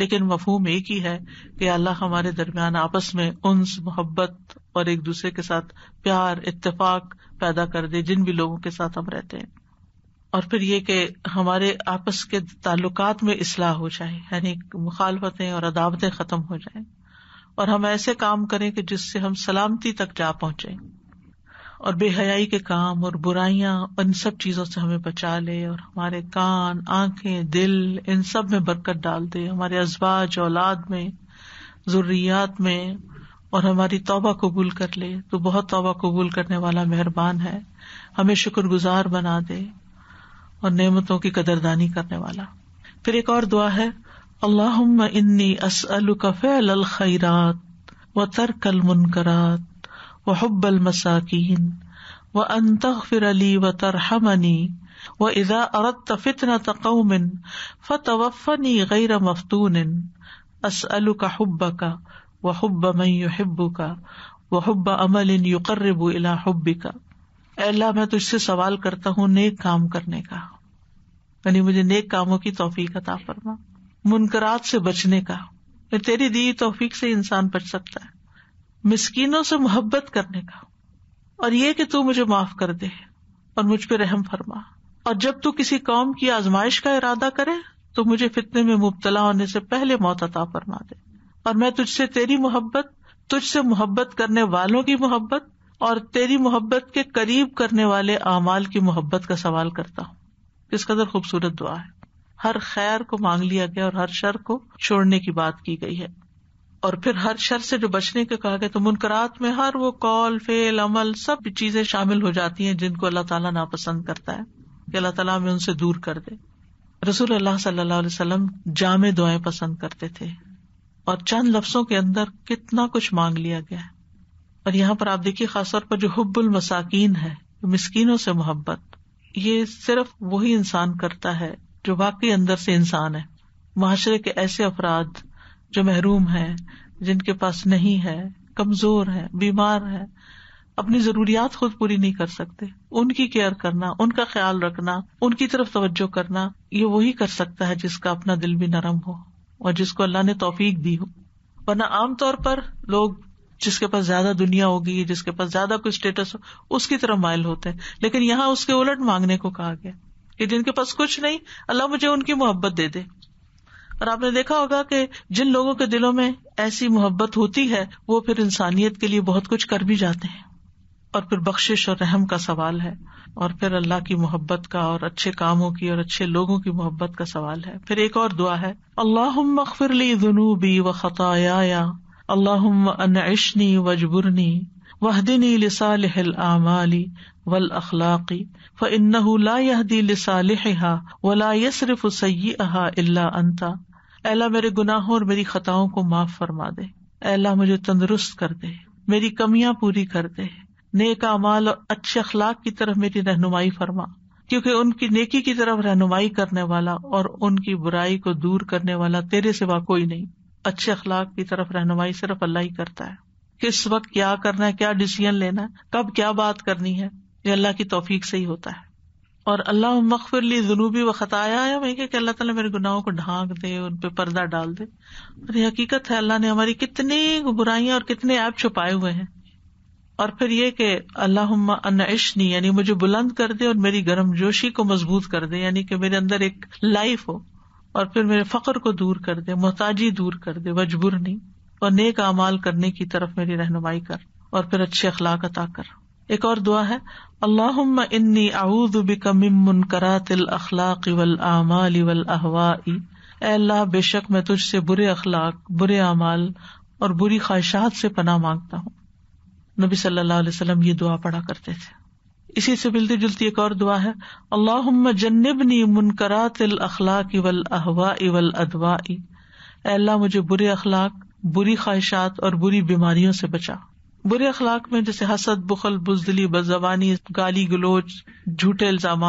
लेकिन मफहम एक ही है कि अल्लाह हमारे दरमियान आपस में उन्स मोहब्बत और एक दूसरे के साथ प्यार इतफाक पैदा कर दे जिन भी लोगों के साथ हम रहते हैं और फिर ये कि हमारे आपस के ताल्लुक में इसलाह हो जाए यानी मुखालफतें और अदावतें खत्म हो जाए और हम ऐसे काम करें कि जिससे हम सलामती तक जा पहुंचे और बेहयाई के काम और बुराइयां इन सब चीजों से हमें बचा ले और हमारे कान आंखें दिल इन सब में बरकत डाल दे हमारे अजवाज औलाद में जरूरियात में और हमारी तोबा कबूल कर ले तो बहुत तोबा कबूल करने वाला मेहरबान है हमें शुक्रगुजार बना दे और नेमतों की कदरदानी करने वाला फिर एक और दुआ है अल्लाह इन्नी असअल कफ़ल खैरात व तरकल मुनकरात हब्बल मसाकिन व अंतर अली व तरहमनी व इजा अरत फितना तकौमिन फतवफनी गैर मफतून असअलु का हब्ब का व हब्ब मई हब्बू का व हब्ब अमल इन युकर्रबू इला हब्बी का अल्लाह मैं तुझसे सवाल करता हूँ नेक काम करने का यानी मुझे नेक कामों की तोफीक अता फरमा मुनकरात से बचने का तेरी दी तोफीक से इंसान बच सकता है मिसकीनों से मोहब्बत करने का और ये कि तू मुझे माफ कर दे और मुझ पर रहम फरमा और जब तू किसी कौम की आजमाइश का इरादा करे तो मुझे फितने में मुबतला होने से पहले मौत अता फरमा दे और मैं तुझसे तेरी मोहब्बत तुझसे मोहब्बत करने वालों की मोहब्बत और तेरी मोहब्बत के करीब करने वाले अमाल की मोहब्बत का सवाल करता हूँ किस कदर खूबसूरत दुआ है हर खैर को मांग लिया गया और हर शर को छोड़ने की बात की गई है और फिर हर शर से जो बचने के कहा गया तो मुनकरात में हर वो कॉल फेल अमल सब चीजें शामिल हो जाती है जिनको अल्लाह तला नापसंद करता है कि अल्लाह तला में उनसे दूर कर दे रसूल अल्लाह सल्लल्लाहु जामे दुआएं पसंद करते थे और चंद लफ्सों के अंदर कितना कुछ मांग लिया गया है और यहाँ पर आप देखिए खासतौर पर जो हब्बुल मसाकिन है मिसकीनों से मोहब्बत ये सिर्फ वही इंसान करता है जो वाकई अंदर से इंसान है माशरे के ऐसे अफराद जो महरूम है जिनके पास नहीं है कमजोर है बीमार है अपनी जरूरियात खुद पूरी नहीं कर सकते उनकी केयर करना उनका ख्याल रखना उनकी तरफ तवज्जो करना ये वही कर सकता है जिसका अपना दिल भी नरम हो और जिसको अल्लाह ने तोफीक दी हो वरना आमतौर पर लोग जिसके पास ज्यादा दुनिया होगी जिसके पास ज्यादा कोई स्टेटस हो उसकी तरफ मायल होते हैं लेकिन यहाँ उसके उलट मांगने को कहा गया कि जिनके पास कुछ नहीं अल्लाह मुझे उनकी मोहब्बत दे दे और आपने देखा होगा कि जिन लोगों के दिलों में ऐसी मोहब्बत होती है वो फिर इंसानियत के लिए बहुत कुछ कर भी जाते हैं और फिर बख्शिश और रहम का सवाल है और फिर अल्लाह की मोहब्बत का और अच्छे कामों की और अच्छे लोगों की मोहब्बत का सवाल है फिर एक और दुआ है अल्लाह मखफिरली जुनूबी व खताया अल्लाह अनशनी वजबुरनी वहदिनी लिसाल आमाली वल अखलाकी फ इन्नहदी लिसाल वला यसरफ सय्यहा अल्ला अंता अल्लाह मेरे गुनाहों और मेरी खताओं को माफ फरमा दे अल्लाह मुझे तंदुरुस्त कर दे मेरी कमियां पूरी कर दे नेक अमाल और अच्छे अखलाक की तरफ मेरी रहनुमाई फरमा क्योंकि उनकी नेकी की तरफ रहनुमाई करने वाला और उनकी बुराई को दूर करने वाला तेरे सिवा कोई नहीं अच्छे अखलाक की तरफ रहनुमाई सिर्फ अल्लाह ही करता है किस वक्त क्या करना है क्या डिसीजन लेना है कब क्या बात करनी है ये अल्लाह की तोफीक से ही होता है और अल्लाह मखफिरली जुनूबी व खताया मैं कि अल्लाह ताला मेरे गुनाहों को ढांक दे उन पर पर्दा डाल दे और ये हकीकत है अल्लाह ने हमारी कितनी बुराइयां और कितने ऐप छुपाए हुए हैं और फिर ये कि अल्लाह अनइशनी यानी मुझे बुलंद कर दे और मेरी गर्म जोशी को मजबूत कर दे यानी कि मेरे अंदर एक लाइफ हो और फिर मेरे फकर को दूर कर दे मोहताजी दूर कर दे मजबूर नहीं और नेक अमाल करने की तरफ मेरी रहनुमाई कर और फिर अच्छे अखलाक अता कर एक और दुआ है अल्लाह इन्नी आऊदबिका मिमन करातिल अखलाक वल आमाल वल अहवाई अल्लाह बेशक मैं तुझसे बुरे अखलाक बुरे अमाल और बुरी ख्वाहिशात से पनाह मांगता हूँ नबी सल्लल्लाहु अलैहि वसल्लम ये दुआ पढ़ा करते थे इसी से मिलती जुलती एक और दुआ है अल्लाह जन्नबनी मुनकरातिल अखलाक इवल अहवा इवल अदवा अल्लाह मुझे बुरे अखलाक बुरी ख्वाहिशात और बुरी बीमारियों से बचा बुरे अखलाक में जैसे हसद बुखल बुजदली बदजबानी गाली गलोच झूठे इल्जाम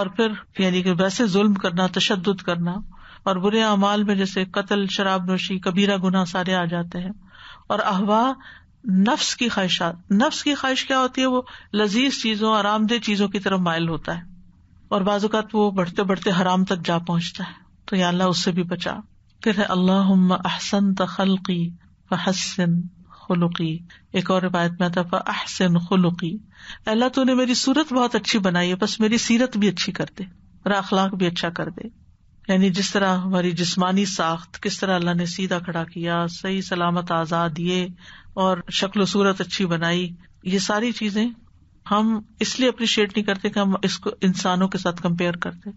और फिर यानी कि वैसे जुल्म करना तशद करना और बुरे अमाल में जैसे कत्ल शराब नोशी कबीरा गुना सारे आ जाते हैं और अहवा नफ्स की ख्वाहिशात नफ्स की ख्वाहिश क्या होती है वो लजीज चीजों आरामदेह चीजों की तरफ मायल होता है और बाजुकात वो बढ़ते बढ़ते हराम तक जा पहुंचता है तो या अल्लाह उससे भी बचा फिर है अल्लाह अहसन तखलकी फहसन खलुकी एक और रिवायत में आता था अहसन खलुकी अल्लाह तूने मेरी सूरत बहुत अच्छी बनाई है बस मेरी सीरत भी अच्छी कर दे मेरा अखलाक भी अच्छा कर दे यानी जिस तरह हमारी जिस्मानी साख्त किस तरह अल्लाह ने सीधा खड़ा किया सही सलामत आजाद दिए और शक्ल सूरत अच्छी बनाई ये सारी चीजें हम इसलिए अप्रिशिएट नहीं करते कि हम इसको इंसानों के साथ कंपेयर करते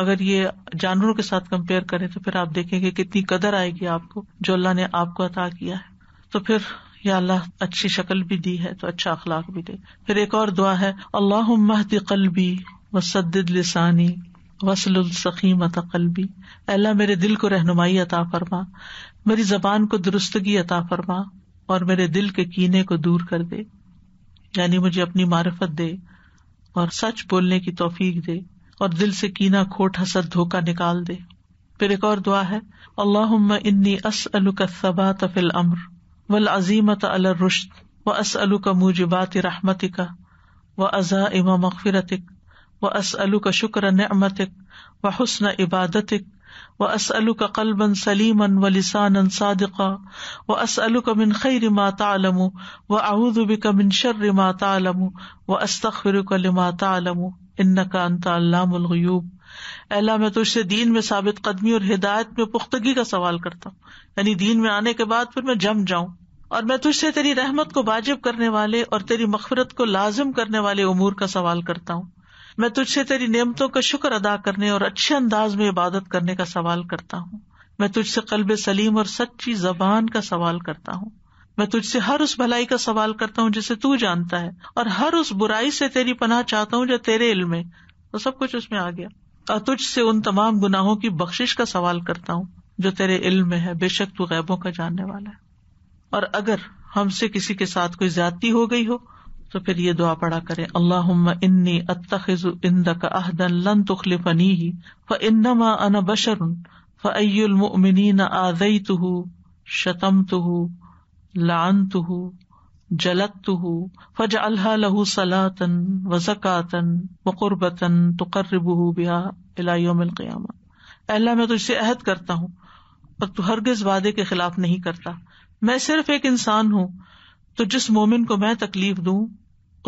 अगर ये जानवरों के साथ कंपेयर करें तो फिर आप देखेंगे कितनी कदर आएगी आपको जो अल्लाह ने आपको अता किया है तो फिर या अल्लाह अच्छी शक्ल भी दी है तो अच्छा अखलाक भी दे फिर एक और दुआ है अल्लाह महद कलबी वसद लिसानी वसल सखीमत कलबी अल्लाह मेरे दिल को रहनुमाई अता फरमा मेरी जबान को दुरुस्तगी अता फरमा और मेरे दिल के कीने को दूर कर दे यानी मुझे अपनी मारफत दे और सच बोलने की तोफीक दे और दिल से कीना खोट हसद धोखा निकाल दे फिर एक और दुआ है अल्लाह इन्नी अस अलुकबात अफिल अम्र वल अजीमत अलरुश्त व असअलु का मुजबात रहमतिका व अजा इमा मगफिरतिक व असअलु का शुक्र नमतिक व हसन इबादतिक व असअलु का कलबन सलीमन व लिसान सादिका व असअलु का मिन खैर मा तालम व आऊदुबी का मिन शर्र मा तालम व अस्तखर का लिमा तालम इन का अंता अल्लाह मैं तुझसे तो दीन में साबित कदमी और हिदायत में पुख्तगी का सवाल करता हूँ यानी दीन में आने के बाद फिर मैं जम जाऊं और मैं तुझसे तेरी रहमत को वाजिब करने वाले और तेरी मफफरत को लाजिम करने वाले उमूर का सवाल करता हूँ मैं तुझसे तेरी नियमतों का शुक्र अदा करने और अच्छे अंदाज में इबादत करने का सवाल करता हूँ मैं तुझसे कल्ब सलीम और सच्ची जबान का सवाल करता हूँ मैं तुझसे हर उस भलाई का सवाल करता हूँ जिसे तू जानता है और हर उस बुराई से तेरी पनाह चाहता हूँ जो तेरे इल्म है तो सब कुछ उसमें आ गया और तुझसे उन तमाम गुनाहों की बख्शिश का सवाल करता हूँ जो तेरे इल्म में है बेशक तू गैबों का जानने वाला है और अगर हमसे किसी के साथ कोई ज्यादा हो गई हो तो फिर ये दुआ पड़ा करे अल्लाह इन्नी अतखिज इंद का अहदन लन तुखलिफनी ही फ इन्नमा अन बशरुन फ न आजई तुह शतम तुह लान तुह जलत तुह फज अल्हा लहू सलातन व जक़ातन व कुर्बतन तुकर्रबू बिहा इलायोमिल क्यामा अल्लाह मैं तुझसे अहद करता हूँ और तू हरगिज वादे के खिलाफ नहीं करता मैं सिर्फ एक इंसान हूं तो जिस मोमिन को मैं तकलीफ दू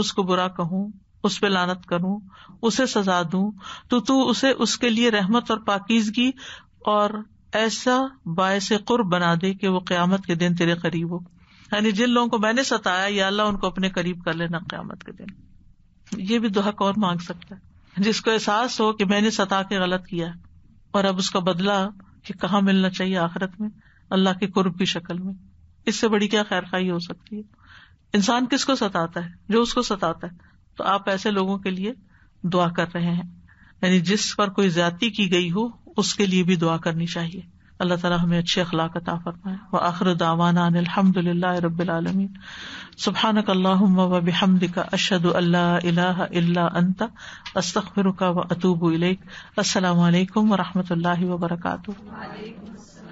उसको बुरा कहूं उस पर लानत करूं उसे सजा दू तो तू उसे उसके लिए रहमत और पाकिजगी और ऐसा बायस कुर्ब बना दे कि वो क्यामत के दिन तेरे करीब हो यानी जिन लोगों को मैंने सताया या अल्लाह उनको अपने करीब कर लेना क्यामत के दिन ये भी दुआ कौन मांग सकता है जिसको एहसास हो कि मैंने सता के गलत किया और अब उसका बदला कि कहाँ मिलना चाहिए आखिरत में अल्लाह के कुर्ब की शक्ल में इससे बड़ी क्या खैर खाई हो सकती है इंसान किसको सताता है जो उसको सताता है तो आप ऐसे लोगों के लिए दुआ कर रहे हैं यानी जिस पर कोई ज्यादा की गई हो उसके लिए भी दुआ करनी चाहिए अल्लाह ताला हमें अच्छे अखलाक अता फरमाए व आखिर दावाना अलहमदिल्ला रबालमीन सुबहानक व बिहमदिका अशद अल्लाह इला अंता अस्तखर का व अतूब इलेक असलकम वरहमत ला वबरकू